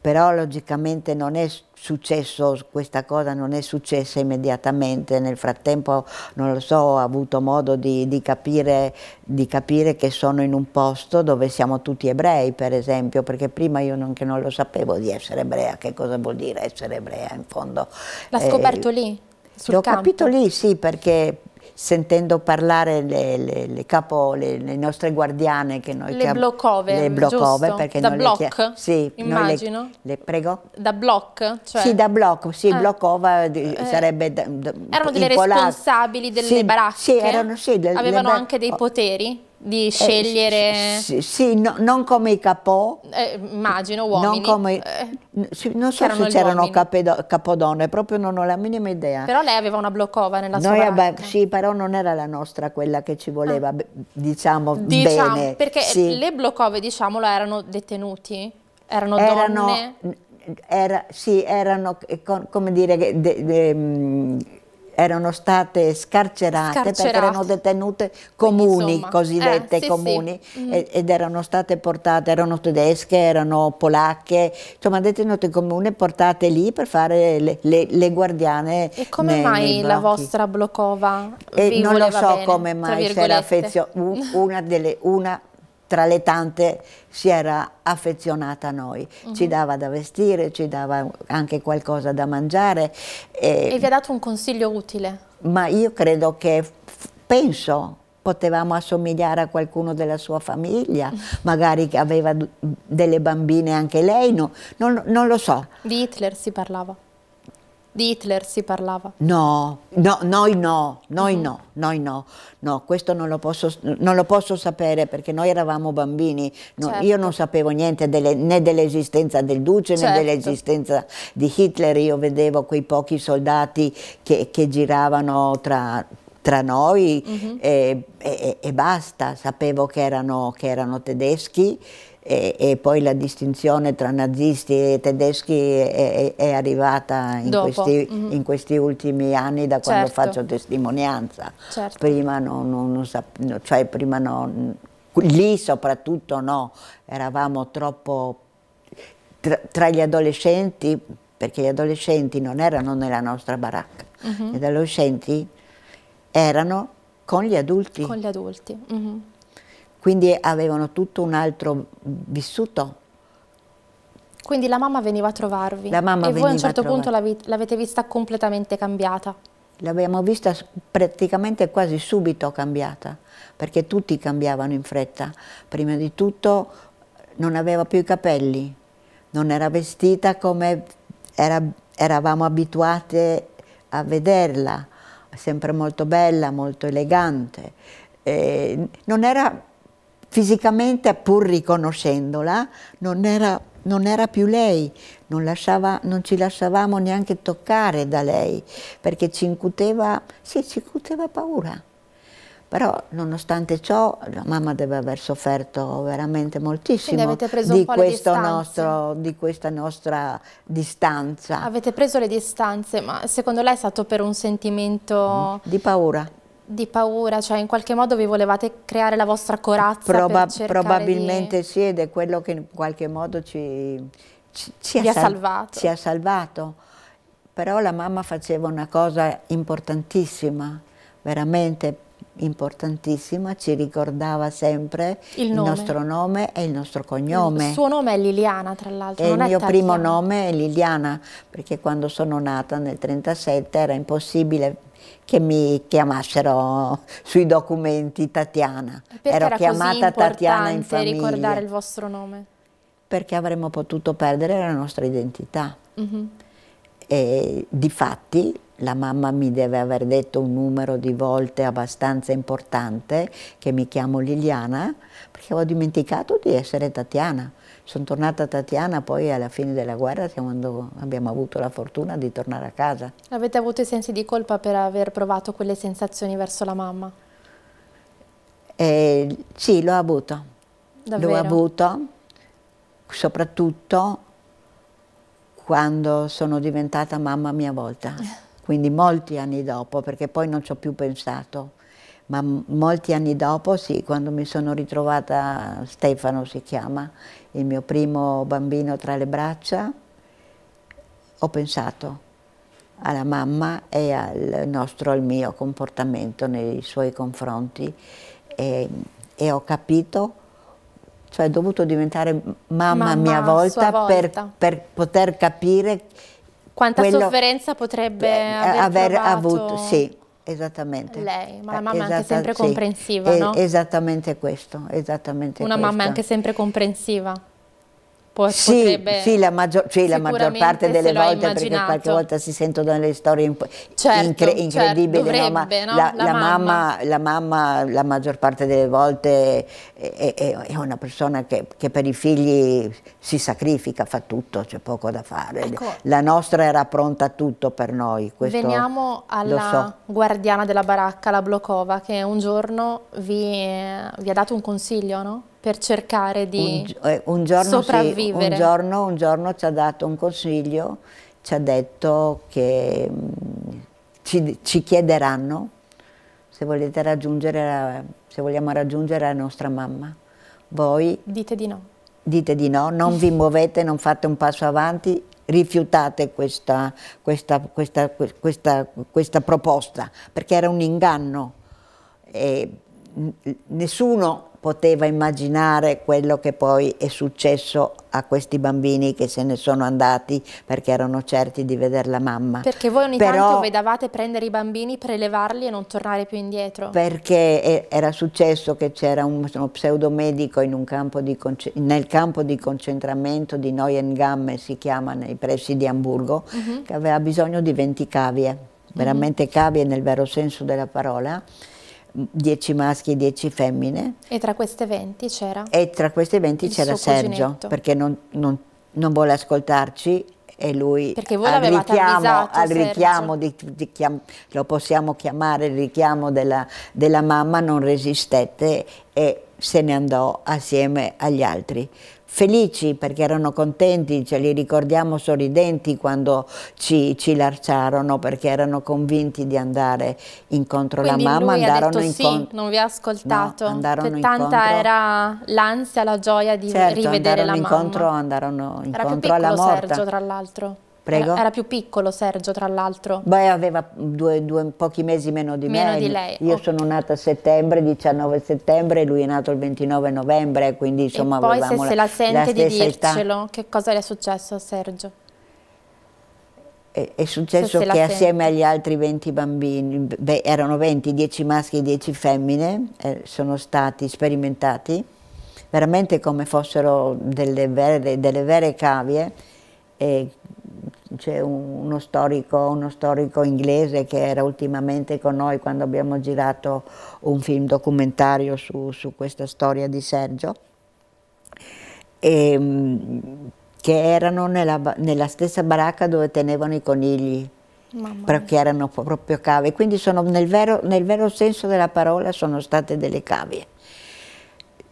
però logicamente non è successo, questa cosa non è successa immediatamente, nel frattempo non lo so, ho avuto modo di, di, capire, di capire, che sono in un posto dove siamo tutti ebrei per esempio, perché prima io non, non lo sapevo di essere ebrea, che cosa vuol dire essere ebrea in fondo. L'ha scoperto eh, lì? L'ho capito lì, sì, perché sentendo parlare le, le, le, capo, le, nostre guardiane che noi le blocove, le blocove perché da block, sì, immagino le, prego da block cioè. sì da block sì eh. blocova eh. eh. da, da, erano delle impolate. responsabili delle sì, baracche sì, erano, sì, avevano anche dei poteri di eh, scegliere... Eh, sì, sì no, non come i capò. Eh, immagino uomini. Non, come, eh, non so se c'erano capodonne, proprio non ho la minima idea. Però lei aveva una blocova nella Noi sua vita Sì, però non era la nostra quella che ci voleva, ah. diciamo, diciamo, bene. Perché sì. le blocove diciamolo, erano detenuti? Erano, erano donne? Era, sì, erano, eh, come dire... De, de, mm, erano state scarcerate, scarcerate. perché erano detenute comuni, Quindi, cosiddette eh, sì, comuni, sì. Mm. Ed, ed erano state portate, erano tedesche, erano polacche, insomma detenute comuni e portate lì per fare le, le, le guardiane. E come nei, mai nei la vostra Blocova? E non lo so bene, come mai se era una, delle, una tra le tante si era affezionata a noi, uh mhm. -huh. ci dava da vestire, ci dava anche qualcosa da mangiare. E, e vi ha dato un consiglio utile? Ma io credo che, penso, potevamo assomigliare a qualcuno della sua famiglia, magari che aveva delle bambine anche lei, no, non, non lo so. Di Hitler si parlava. Di Hitler si parlava. No, no noi no, noi mm. no, noi no, no, questo non lo, posso, non lo posso sapere perché noi eravamo bambini, no, certo. io non sapevo niente delle, né dell'esistenza del Duce certo. né dell'esistenza di Hitler, io vedevo quei pochi soldati che, che giravano tra, tra noi mm -hmm. e, e, e, basta, sapevo che erano, che erano tedeschi e, e, poi la distinzione tra nazisti e tedeschi è, è arrivata in questi, mm -hmm. in questi, ultimi anni da quando certo. faccio testimonianza. Certo. Prima non, non, non sapevo, cioè prima no, lì soprattutto no, eravamo troppo tra, tra, gli adolescenti, perché gli adolescenti non erano nella nostra baracca, mm -hmm. gli adolescenti erano con gli adulti. Con gli adulti. Mm -hmm quindi avevano tutto un altro vissuto. Quindi la mamma veniva a trovarvi la mamma e voi a un certo punto l'avete vista completamente cambiata. L'abbiamo vista praticamente quasi subito cambiata, perché tutti cambiavano in fretta. Prima di tutto non aveva più i capelli, non era vestita come era, eravamo abituate a vederla, sempre molto bella, molto elegante. E non era Fisicamente, pur riconoscendola, non era, non era più lei, non, lasciava, non, ci lasciavamo neanche toccare da lei, perché ci incuteva, sì, ci incuteva paura. Però nonostante ciò la mamma deve aver sofferto veramente moltissimo di, nostro, di, questa nostra distanza. Avete preso le distanze, ma secondo lei è stato per un sentimento... Di paura di paura, cioè in qualche modo vi volevate creare la vostra corazza Proba Probabilmente di... sì, ed è quello che in qualche modo ci, ci, ci, ha, salvato. ci ha salvato. Però la mamma faceva una cosa importantissima, veramente importantissima, ci ricordava sempre il, il, nostro nome e il nostro cognome. Il suo nome è Liliana, tra l'altro. il mio primo nome è Liliana, perché quando sono nata nel 1937 era impossibile che mi chiamassero sui documenti Tatiana. Perché Ero chiamata Tatiana in famiglia. ricordare il vostro nome? Perché avremmo potuto perdere la nostra identità. Mm -hmm. E difatti la mamma mi deve aver detto un numero di volte abbastanza importante che mi chiamo Liliana perché avevo dimenticato di essere Tatiana sono tornata a Tatiana, poi alla fine della guerra siamo, abbiamo avuto la fortuna di tornare a casa. Avete avuto i sensi di colpa per aver provato quelle sensazioni verso la mamma? Eh, sì, l'ho avuto. L'ho avuto, soprattutto quando sono diventata mamma a mia volta, quindi molti anni dopo, perché poi non ci ho più pensato, ma molti anni dopo, sì, quando mi sono ritrovata, Stefano si chiama, il mio primo bambino tra le braccia, ho pensato alla mamma e al, nostro, al mio comportamento nei suoi confronti e, e ho capito, cioè ho dovuto diventare mamma, mamma a mia volta, volta. Per, per, poter capire quanta quello, sofferenza potrebbe eh, aver, aver avuto. Sì, Esattamente. Lei, ma la eh, mamma è anche sempre comprensiva, eh, no? Esattamente questo, esattamente Una questo. mamma è anche sempre comprensiva sì, sì, la maggior, cioè, la maggior parte delle volte, perché qualche volta si sentono delle storie certo, incre certo, incredibili, certo, dovrebbe, no? No? La, la, la, mamma. Mamma, la, mamma. la maggior parte delle volte è, è, è una persona che, che, per i figli si sacrifica, fa tutto, c'è poco da fare. Ecco. La nostra era pronta a tutto per noi. Veniamo alla so. guardiana della baracca, la Blokova, che un giorno vi, vi ha dato un consiglio, no? per cercare di un, eh, un giorno sopravvivere. Sì, un, giorno, un giorno ci ha dato un consiglio, ci ha detto che mh, ci, ci, chiederanno se, raggiungere, se vogliamo raggiungere la nostra mamma. Voi dite di no. Dite di no, non vi muovete, non fate un passo avanti, rifiutate questa, questa, questa, questa proposta, perché era un inganno. E nessuno poteva immaginare quello che poi è successo a questi bambini che se ne sono andati perché erano certi di vedere la mamma. Perché voi ogni Però, tanto vedavate prendere i bambini, prelevarli e non tornare più indietro? Perché era successo che c'era un, uno pseudomedico un campo di, nel campo di concentramento di Neuengamme, si chiama, nei pressi di Amburgo, uh mhm. -huh. che aveva bisogno di 20 cavie, mhm. veramente uh -huh. cavie nel vero senso della parola, 10 maschi e 10 femmine. E tra queste 20 c'era? E tra queste 20 c'era Sergio, cuginetto. perché non, non, non, vuole ascoltarci e lui perché voi al richiamo, avvisato, al richiamo di, di chiam, lo possiamo chiamare il richiamo della, della mamma, non resistette e se ne andò assieme agli altri felici perché erano contenti, ce li ricordiamo sorridenti quando ci, ci lanciarono perché erano convinti di andare incontro alla la mamma. Lui andarono ha detto incontro... sì, non vi ha ascoltato, no, andarono che tanta era l'ansia, la gioia di certo, rivedere la mamma. Incontro, andarono incontro alla morte. Sergio tra l'altro. Prego? Era, più piccolo Sergio, tra l'altro. Beh, aveva due, due, pochi mesi meno di meno me. Di lei. Io okay. sono nata a settembre, 19 settembre, lui è nato il 29 novembre, quindi insomma e poi se, la, se la sente la di dircelo, età. che cosa le è successo a Sergio? è successo che sente. assieme agli altri 20 bambini, beh, erano 20, 10 maschi e 10 femmine, eh, sono stati sperimentati veramente come fossero delle vere, delle vere cavie eh, c'è uno storico, uno storico, inglese che era ultimamente con noi quando abbiamo girato un film documentario su, su questa storia di Sergio, e, ehm, che erano nella, nella, stessa baracca dove tenevano i conigli, perché erano proprio cave, quindi sono, nel, vero, nel, vero, senso della parola sono state delle cavie.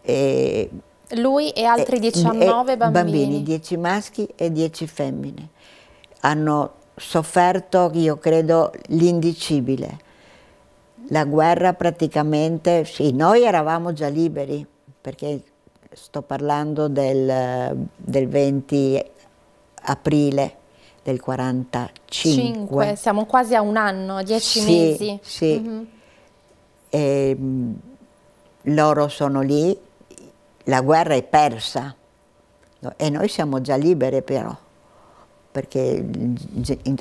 E, lui e altri 19 e, bambini. Bambini, 10 maschi e 10 femmine hanno sofferto, io credo, l'indicibile. La guerra praticamente, sì, noi eravamo già liberi, perché sto parlando del, del 20 aprile del 45. Cinque, siamo quasi a un anno, dieci sì, mesi. Sì, mm -hmm. loro sono lì, la guerra è persa e noi siamo già liberi però perché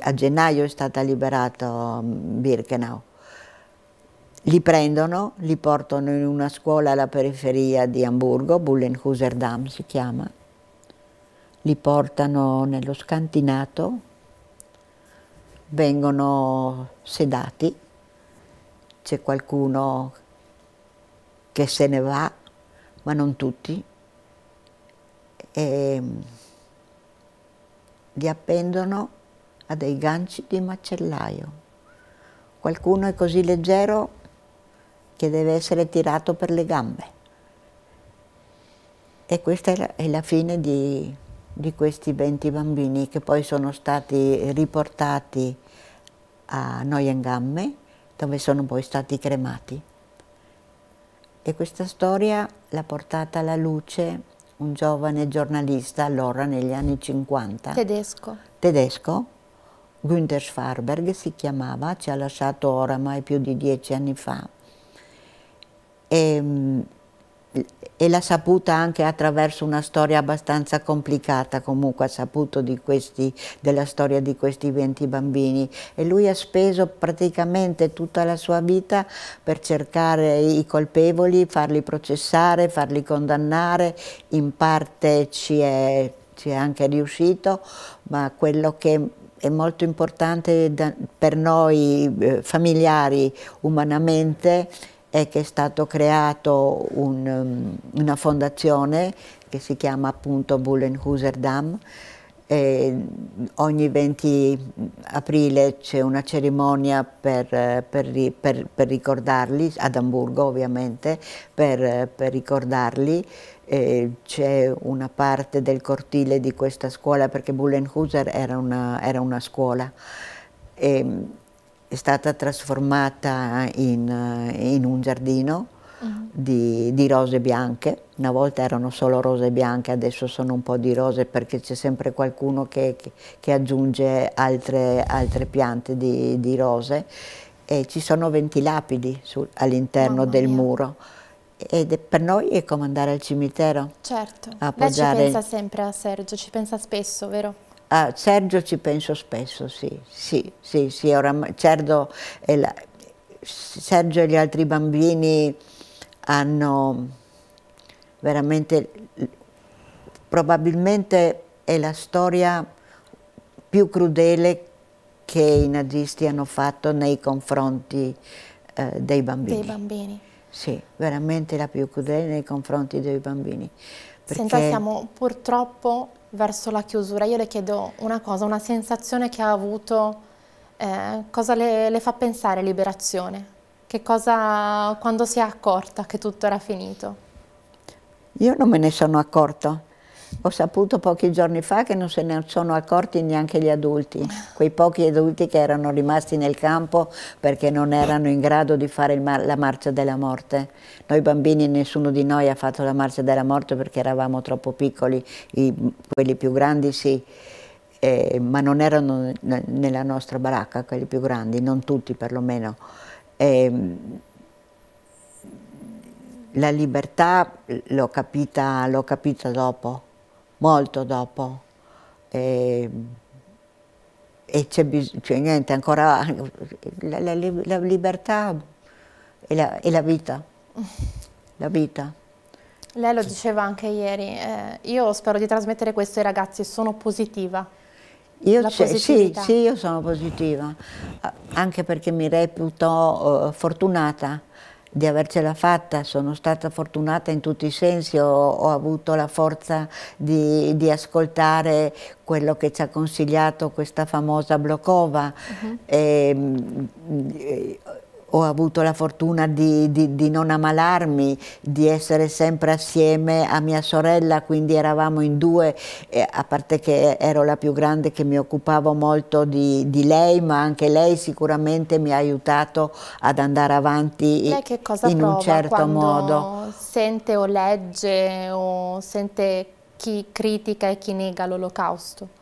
a gennaio è stata liberata mm, Birkenau. Li prendono, li portano in una scuola alla periferia di Hamburgo, Bullenhuser Dam si chiama, li portano nello scantinato, vengono sedati, c'è qualcuno che se ne va, ma non tutti. E mm, li appendono a dei ganci di macellaio. Qualcuno è così leggero che deve essere tirato per le gambe. E questa è la, fine di, di questi 20 bambini che poi sono stati riportati a Noyengamme, dove sono poi stati cremati. E questa storia l'ha portata alla luce un giovane giornalista allora negli anni 50. Tedesco. Tedesco, Günther Schwarberg si chiamava, ci ha lasciato oramai più di dieci anni fa. E, ehm, e l'ha saputa anche attraverso una storia abbastanza complicata, comunque ha saputo questi, della storia di questi 20 bambini e lui ha speso praticamente tutta la sua vita per cercare i colpevoli, farli processare, farli condannare, in parte ci è, ci è anche riuscito, ma quello che è molto importante da, per noi eh, familiari umanamente è che è stato creato un, um, una fondazione che si chiama appunto Bullenhuserdam. E ogni 20 aprile c'è una cerimonia per, per, per, per, ricordarli, ad Amburgo ovviamente, per, ricordarli. c'è una parte del cortile di questa scuola perché Bullenhuser era una, era una scuola. E, è stata trasformata in, eh, in un giardino uh mm-hmm. -huh. di, di, rose bianche, una volta erano solo rose bianche, adesso sono un po' di rose perché c'è sempre qualcuno che, che, che aggiunge altre, altre, piante di, di rose e ci sono 20 lapidi all'interno del muro. Ed per noi è come andare al cimitero. Certo, lei ci pensa sempre a Sergio, ci pensa spesso, vero? a ah, Sergio ci penso spesso, sì, sì, sì, sì oramai, Sergio, e la, Sergio e gli altri bambini hanno veramente, probabilmente è la storia più crudele che i nazisti hanno fatto nei confronti eh, dei bambini. Dei bambini. Sì, veramente la più crudele nei confronti dei bambini. Perché... Senta, siamo purtroppo verso la chiusura, io le chiedo una cosa, una sensazione che ha avuto, eh, cosa le, le, fa pensare liberazione? Che cosa, quando si è accorta che tutto era finito? Io non me ne sono accorta, ho saputo pochi giorni fa che non se ne sono accorti neanche gli adulti, quei pochi adulti che erano rimasti nel campo perché non erano in grado di fare mar la marcia della morte. Noi bambini, nessuno di noi ha fatto la marcia della morte perché eravamo troppo piccoli, I, quelli più grandi sì. Eh, ma non erano nella nostra baracca quelli più grandi, non tutti perlomeno. Eh, la libertà l'ho capita, capita dopo molto dopo. E, e c'è bisogno, cioè niente, ancora la, la, la libertà e la, e la, vita, la vita. Lei lo diceva anche ieri, eh, io spero di trasmettere questo ai ragazzi, sono positiva. Io sì, sì, io sono positiva, anche perché mi reputo uh, fortunata di avercela fatta, sono stata fortunata in tutti i sensi, ho, ho avuto la forza di, di, ascoltare quello che ci ha consigliato questa famosa Blokova. Uh -huh. e, e, ho avuto la fortuna di, di, di, non ammalarmi, di essere sempre assieme a mia sorella, quindi eravamo in due, eh, a parte che ero la più grande che mi occupavo molto di, di, lei, ma anche lei sicuramente mi ha aiutato ad andare avanti lei che cosa in un certo modo. Sente o legge o sente chi critica e chi nega l'olocausto?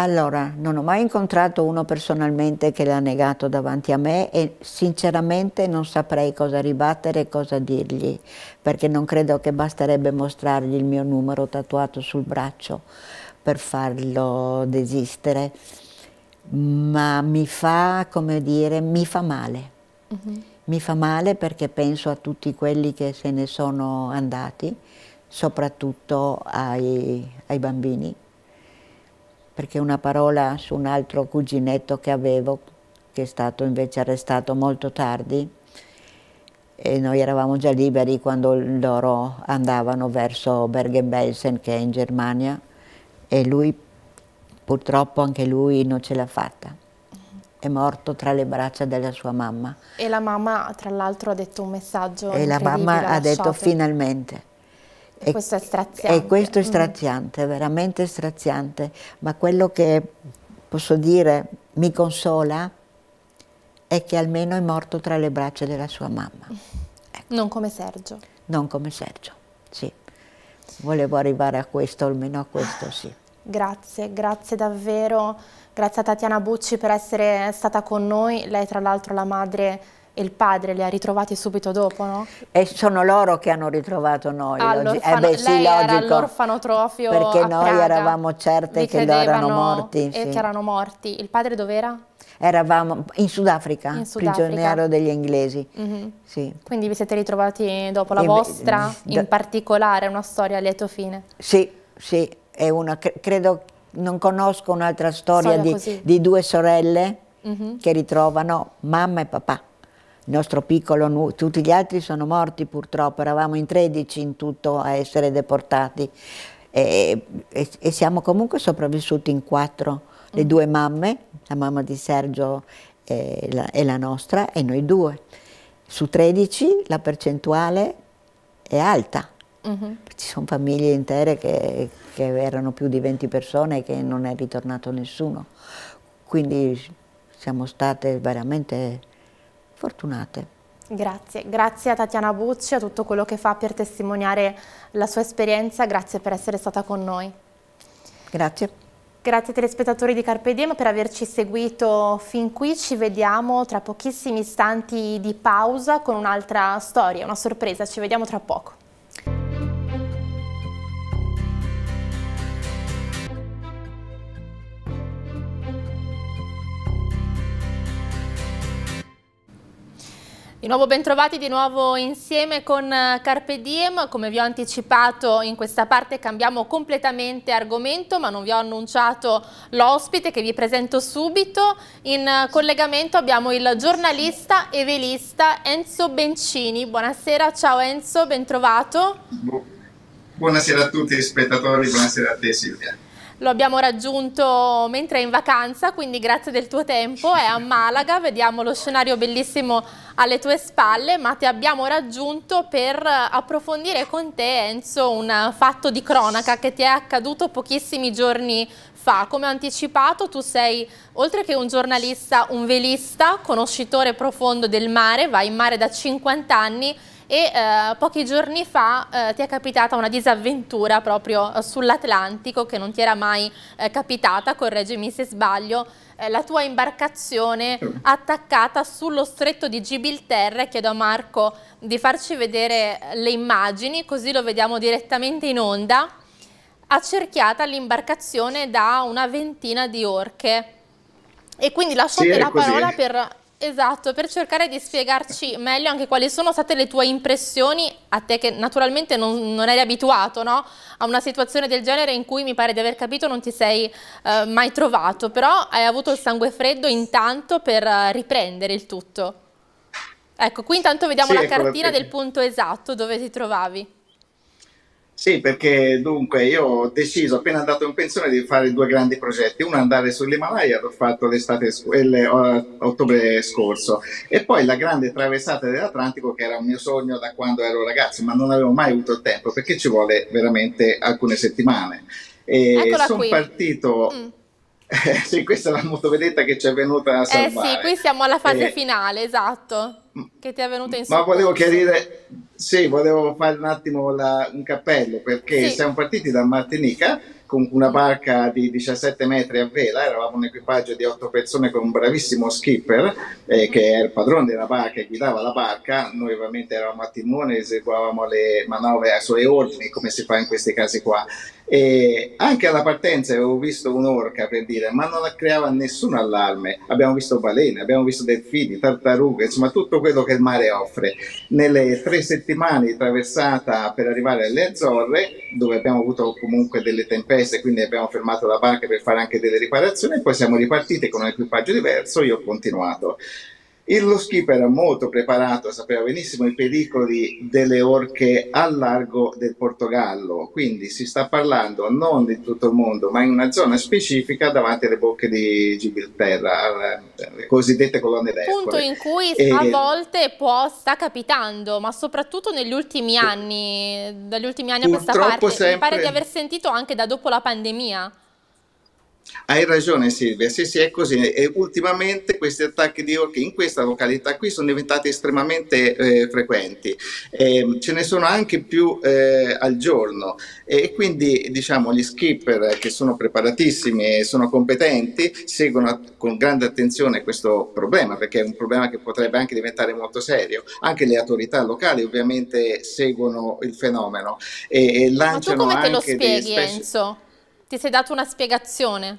Allora, non ho mai incontrato uno personalmente che l'ha negato davanti a me e sinceramente non saprei cosa ribattere e cosa dirgli, perché non credo che basterebbe mostrargli il mio numero tatuato sul braccio per farlo desistere, ma mi fa, come dire, mi fa male. Uh mm-hmm. -huh. Mi fa male perché penso a tutti quelli che se ne sono andati, soprattutto ai, ai bambini perché una parola su un altro cuginetto che avevo, che è stato invece arrestato molto tardi, e noi eravamo già liberi quando loro andavano verso Bergen-Belsen, che è in Germania, e lui, purtroppo anche lui, non ce l'ha fatta. È morto tra le braccia della sua mamma. E la mamma, tra l'altro, ha detto un messaggio E la mamma ha detto finalmente, e questo è straziante. E questo è straziante, mm. veramente straziante. Ma quello che posso dire mi consola è che almeno è morto tra le braccia della sua mamma. Ecco. Non come Sergio. Non come Sergio, sì. Volevo arrivare a questo, almeno a questo ah, sì. Grazie, grazie davvero. Grazie a Tatiana Bucci per essere stata con noi. Lei tra l'altro la madre e il padre le ha ritrovate subito dopo, no? E sono loro che hanno ritrovato noi. Eh beh, sì, all'orfanotrofio Perché noi Praga. eravamo certe che loro erano morti. E sì. che erano morti. Il padre dov'era? Eravamo in Sudafrica, in Sudafrica. prigioniero degli inglesi. Mm -hmm. sì. Quindi vi siete ritrovati dopo la e vostra, in particolare, una storia a lieto fine. Sì, sì, è una, credo, non conosco un'altra storia, di, di, due sorelle mm -hmm. che ritrovano mamma e papà il nostro piccolo, tutti gli altri sono morti purtroppo, eravamo in 13 in tutto a essere deportati e, e, e siamo comunque sopravvissuti in quattro, le mm. due mamme, la mamma di Sergio e la, e la nostra e noi due. Su 13 la percentuale è alta. Uh mm-hmm. -huh. Ci sono famiglie intere che, che, erano più di 20 persone e che non è ritornato nessuno. Quindi siamo state veramente fortunate. Grazie, grazie a Tatiana Bucci, a tutto quello che fa per testimoniare la sua esperienza, grazie per essere stata con noi. Grazie. Grazie telespettatori di Carpe Diem per averci seguito fin qui, ci vediamo tra pochissimi istanti di pausa con un'altra storia, una sorpresa, ci vediamo tra poco. Di nuovo bentrovati, di nuovo insieme con eh, Carpe Diem. Come vi ho anticipato in questa parte cambiamo completamente argomento ma non vi ho annunciato l'ospite che vi presento subito. In eh, collegamento abbiamo il giornalista e velista Enzo Bencini. Buonasera, ciao Enzo, bentrovato. Buonasera a tutti gli spettatori, buonasera a te Silvia lo abbiamo raggiunto mentre è in vacanza, quindi grazie del tuo tempo, è a Malaga, vediamo lo scenario bellissimo alle tue spalle, ma ti abbiamo raggiunto per approfondire con te Enzo un fatto di cronaca che ti è accaduto pochissimi giorni fa. Come ho anticipato tu sei oltre che un giornalista, un velista, conoscitore profondo del mare, vai in mare da 50 anni e eh, pochi giorni fa eh, ti è capitata una disavventura proprio eh, sull'Atlantico che non ti era mai eh, capitata, correggimi se sbaglio, eh, la tua imbarcazione attaccata sullo stretto di Gibilterra. Chiedo a Marco di farci vedere le immagini così lo vediamo direttamente in onda. Accerchiata l'imbarcazione da una ventina di orche. E quindi lascio sì, la parola per Esatto, per cercare di spiegarci meglio anche quali sono state le tue impressioni, a te che naturalmente non, non eri abituato no? a una situazione del genere in cui mi pare di aver capito non ti sei eh, mai trovato, però hai avuto il sangue freddo intanto per eh, riprendere il tutto. Ecco, qui intanto vediamo sì, la cartina del punto esatto dove ti trovavi. Sì, perché dunque io ho deciso, appena andato in pensione, di fare due grandi progetti. Uno andare sull'Himalaya, l'ho fatto l'estate sc- l'ottobre eh, scorso, e poi la grande traversata dell'Atlantico, che era un mio sogno da quando ero ragazzo, ma non avevo mai avuto il tempo perché ci vuole veramente alcune settimane. E sono partito. Mm. Eh, sì, questa è la motovedetta che ci è venuta a salvare. Eh sì, qui siamo alla fase eh, finale, esatto, mm. che ti è venuta in soccorso. Ma volevo chiarire, sì, volevo fare un attimo la, un cappello perché sì. siamo partiti da Martinica con una barca di 17 metri a vela, eravamo un equipaggio di 8 persone con un bravissimo skipper eh, che era il padrone della barca e guidava la barca, noi ovviamente eravamo a timone, eseguavamo le manovre ai suoi ordini come si fa in questi casi qua. E anche alla partenza avevo visto un'orca per dire, ma non creava nessun allarme. Abbiamo visto balene, abbiamo visto delfini, tartarughe, insomma tutto quello che il mare offre. Nelle tre settimane di traversata per arrivare alle Azzorre, dove abbiamo avuto comunque delle tempeste, paese, quindi abbiamo fermato la barca per fare anche delle riparazioni e poi siamo ripartiti con un equipaggio diverso, io ho continuato. Il, lo skipper era molto preparato, sapeva benissimo i pericoli delle orche al largo del Portogallo, quindi si sta parlando non di tutto il mondo, ma in una zona specifica davanti alle bocche di Gibilterra, le cosiddette colonne d'Ercole. Punto in cui e... a volte può, sta capitando, ma soprattutto negli ultimi anni, dagli ultimi anni a questa parte, sempre... mi pare di aver sentito anche da dopo la pandemia. Hai ragione Silvia, sì sì è così e ultimamente questi attacchi di orchi in questa località qui sono diventati estremamente eh, frequenti, e ehm, ce ne sono anche più eh, al giorno e quindi diciamo gli skipper eh, che sono preparatissimi e sono competenti seguono con grande attenzione questo problema perché è un problema che potrebbe anche diventare molto serio, anche le autorità locali ovviamente seguono il fenomeno e, e lanciano anche... Ma tu come te lo spieghi specie... Enzo? Ti sei dato una spiegazione?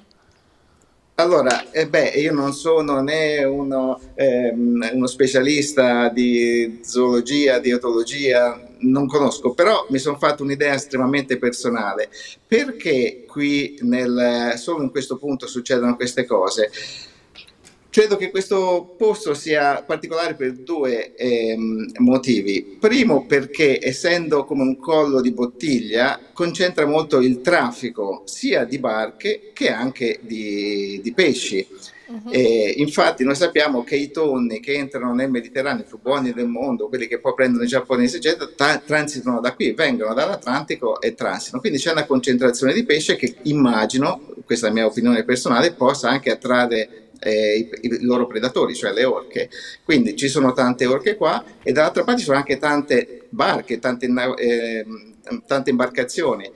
Allora, eh beh, io non sono né uno, ehm, uno specialista di zoologia, di etologia, non conosco, però mi sono fatto un'idea estremamente personale. Perché qui, nel, solo in questo punto, succedono queste cose? Credo che questo posto sia particolare per due ehm, motivi. Primo perché essendo come un collo di bottiglia concentra molto il traffico sia di barche che anche di, di pesci. Uh-huh. Eh, infatti noi sappiamo che i tonni che entrano nel Mediterraneo, i più buoni del mondo, quelli che poi prendono i giapponesi, eccetera, ta- transitano da qui, vengono dall'Atlantico e transitano. Quindi c'è una concentrazione di pesce che immagino, questa è la mia opinione personale, possa anche attrarre eh, i, i, loro predatori, cioè le orche. Quindi ci sono tante orche qua e dall'altra parte ci sono anche tante barche, tante eh, tante imbarcazioni.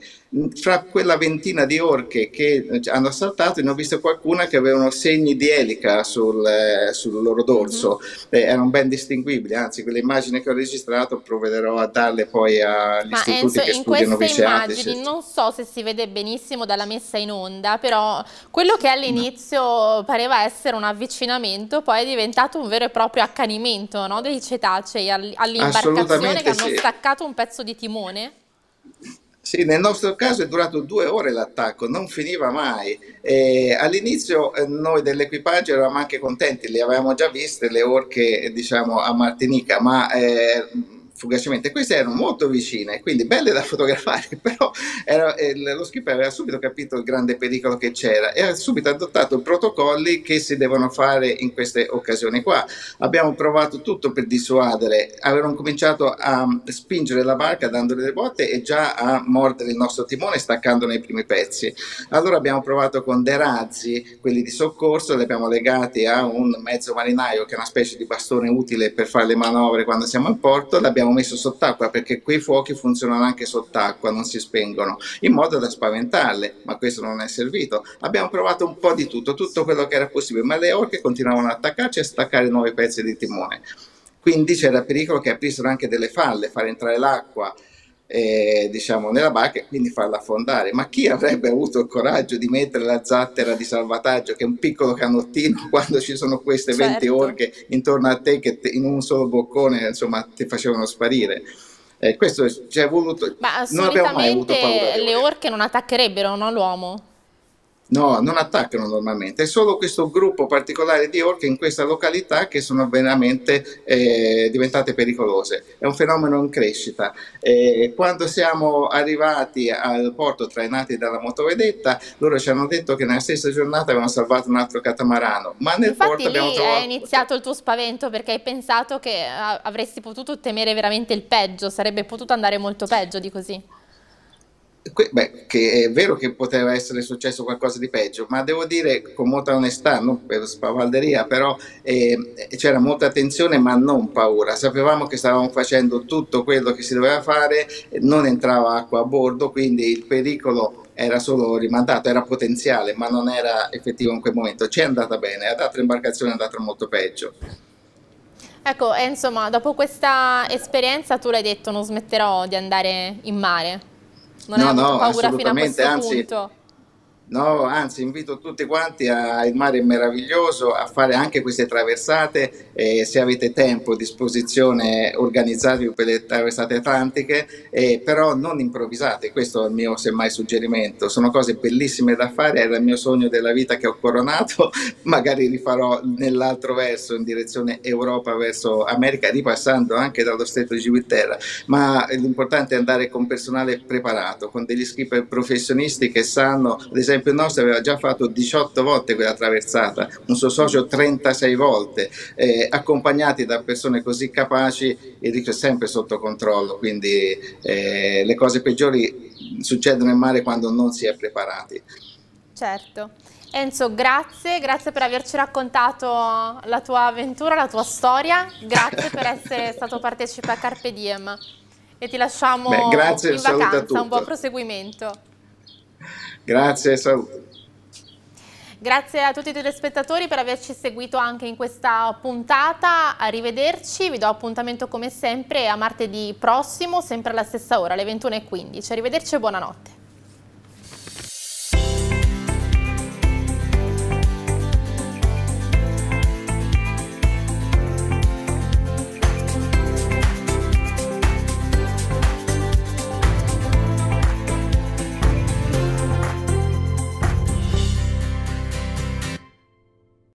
Fra quella ventina di orche che eh, hanno assaltato, ne ho visto qualcuna che avevano segni di elica sul, eh, sul loro dorso, eh, erano ben distinguibili, anzi quelle immagini che ho registrato provvederò a darle poi agli Ma istituti Enzo, che studiano viceante. In queste immagini, certo. non so se si vede benissimo dalla messa in onda, però quello che all'inizio no. pareva essere un avvicinamento, poi è diventato un vero e proprio accanimento no? dei cetacei all'imbarcazione che hanno sì. staccato un pezzo di timone. Sì, nel nostro caso è durato due ore l'attacco, non finiva mai. E all'inizio eh, noi dell'equipaggio eravamo anche contenti, le avevamo già viste le orche eh, diciamo, a Martinica, ma eh, fugacemente, queste erano molto vicine, quindi belle da fotografare, però era, eh, lo skipper aveva subito capito il grande pericolo che c'era e ha subito adottato i protocolli che si devono fare in queste occasioni qua. Abbiamo provato tutto per dissuadere, avevano cominciato a mm, spingere la barca dandole le botte e già a mordere il nostro timone staccandone i primi pezzi. Allora abbiamo provato con dei razzi, quelli di soccorso, li abbiamo legati a un mezzo marinaio che è una specie di bastone utile per fare le manovre quando siamo in porto, l'abbiamo messo sott'acqua perché quei fuochi funzionano anche sott'acqua, non si spengono, in modo da spaventarle, ma questo non è servito. Abbiamo provato un po' di tutto, tutto quello che era possibile, ma le orche continuavano ad attaccarci e a staccare nuovi pezzi di timone. Quindi c'era il pericolo che aprissero anche delle falle, far entrare l'acqua, eh, diciamo, nella barca e quindi farla affondare. Ma chi avrebbe avuto il coraggio di mettere la zattera di salvataggio, che è un piccolo canottino, quando ci sono queste certo. 20 orche intorno a te che te, in un solo boccone insomma, ti facevano sparire? Eh, questo ci è voluto. Ma non abbiamo mai avuto paura. Le orche non attaccherebbero no, l'uomo? No, non attaccano normalmente, è solo questo gruppo particolare di orche in questa località che sono veramente eh, diventate pericolose. È un fenomeno in crescita. Eh, quando siamo arrivati al porto trainati dalla motovedetta, loro ci hanno detto che nella stessa giornata avevano salvato un altro catamarano, ma nel Infatti porto abbiamo trovato... è iniziato il tuo spavento perché hai pensato che ah, avresti potuto temere veramente il peggio, sarebbe potuto andare molto peggio di così que, beh, che è vero che poteva essere successo qualcosa di peggio, ma devo dire con molta onestà, non per spavalderia, però eh, c'era molta attenzione ma non paura. Sapevamo che stavamo facendo tutto quello che si doveva fare, non entrava acqua a bordo, quindi il pericolo era solo rimandato, era potenziale, ma non era effettivo in quel momento. Ci è andata bene, ad altre imbarcazioni è andata molto peggio. Ecco, insomma, dopo questa esperienza tu l'hai detto, non smetterò di andare in mare non no, hai no, paura fino a questo anzi, punto. No, anzi, invito tutti quanti a Il mare è meraviglioso a fare anche queste traversate. Eh, se avete tempo a disposizione, organizzatevi per le traversate atlantiche, E, eh, però non improvvisate. Questo è il mio semmai suggerimento. Sono cose bellissime da fare. Era il mio sogno della vita che ho coronato. Magari rifarò nell'altro verso, in direzione Europa verso America, ripassando anche dallo stretto di Gibilterra. Ma l'importante è andare con personale preparato, con degli skipper professionisti che sanno, ad esempio, esempio il nostro aveva già fatto 18 volte quella traversata, un suo socio 36 volte, eh, accompagnati da persone così capaci, il rischio è sempre sotto controllo, quindi eh, le cose peggiori succedono in mare quando non si è preparati. Certo. Enzo, grazie, grazie per averci raccontato la tua avventura, la tua storia, grazie per essere stato partecipe a Carpe Diem e ti lasciamo Beh, grazie, in vacanza, un buon proseguimento. Grazie e saluto. Grazie a tutti i telespettatori per averci seguito anche in questa puntata, arrivederci, vi do appuntamento come sempre a martedì prossimo, sempre alla stessa ora, alle 21.15. Arrivederci e buonanotte.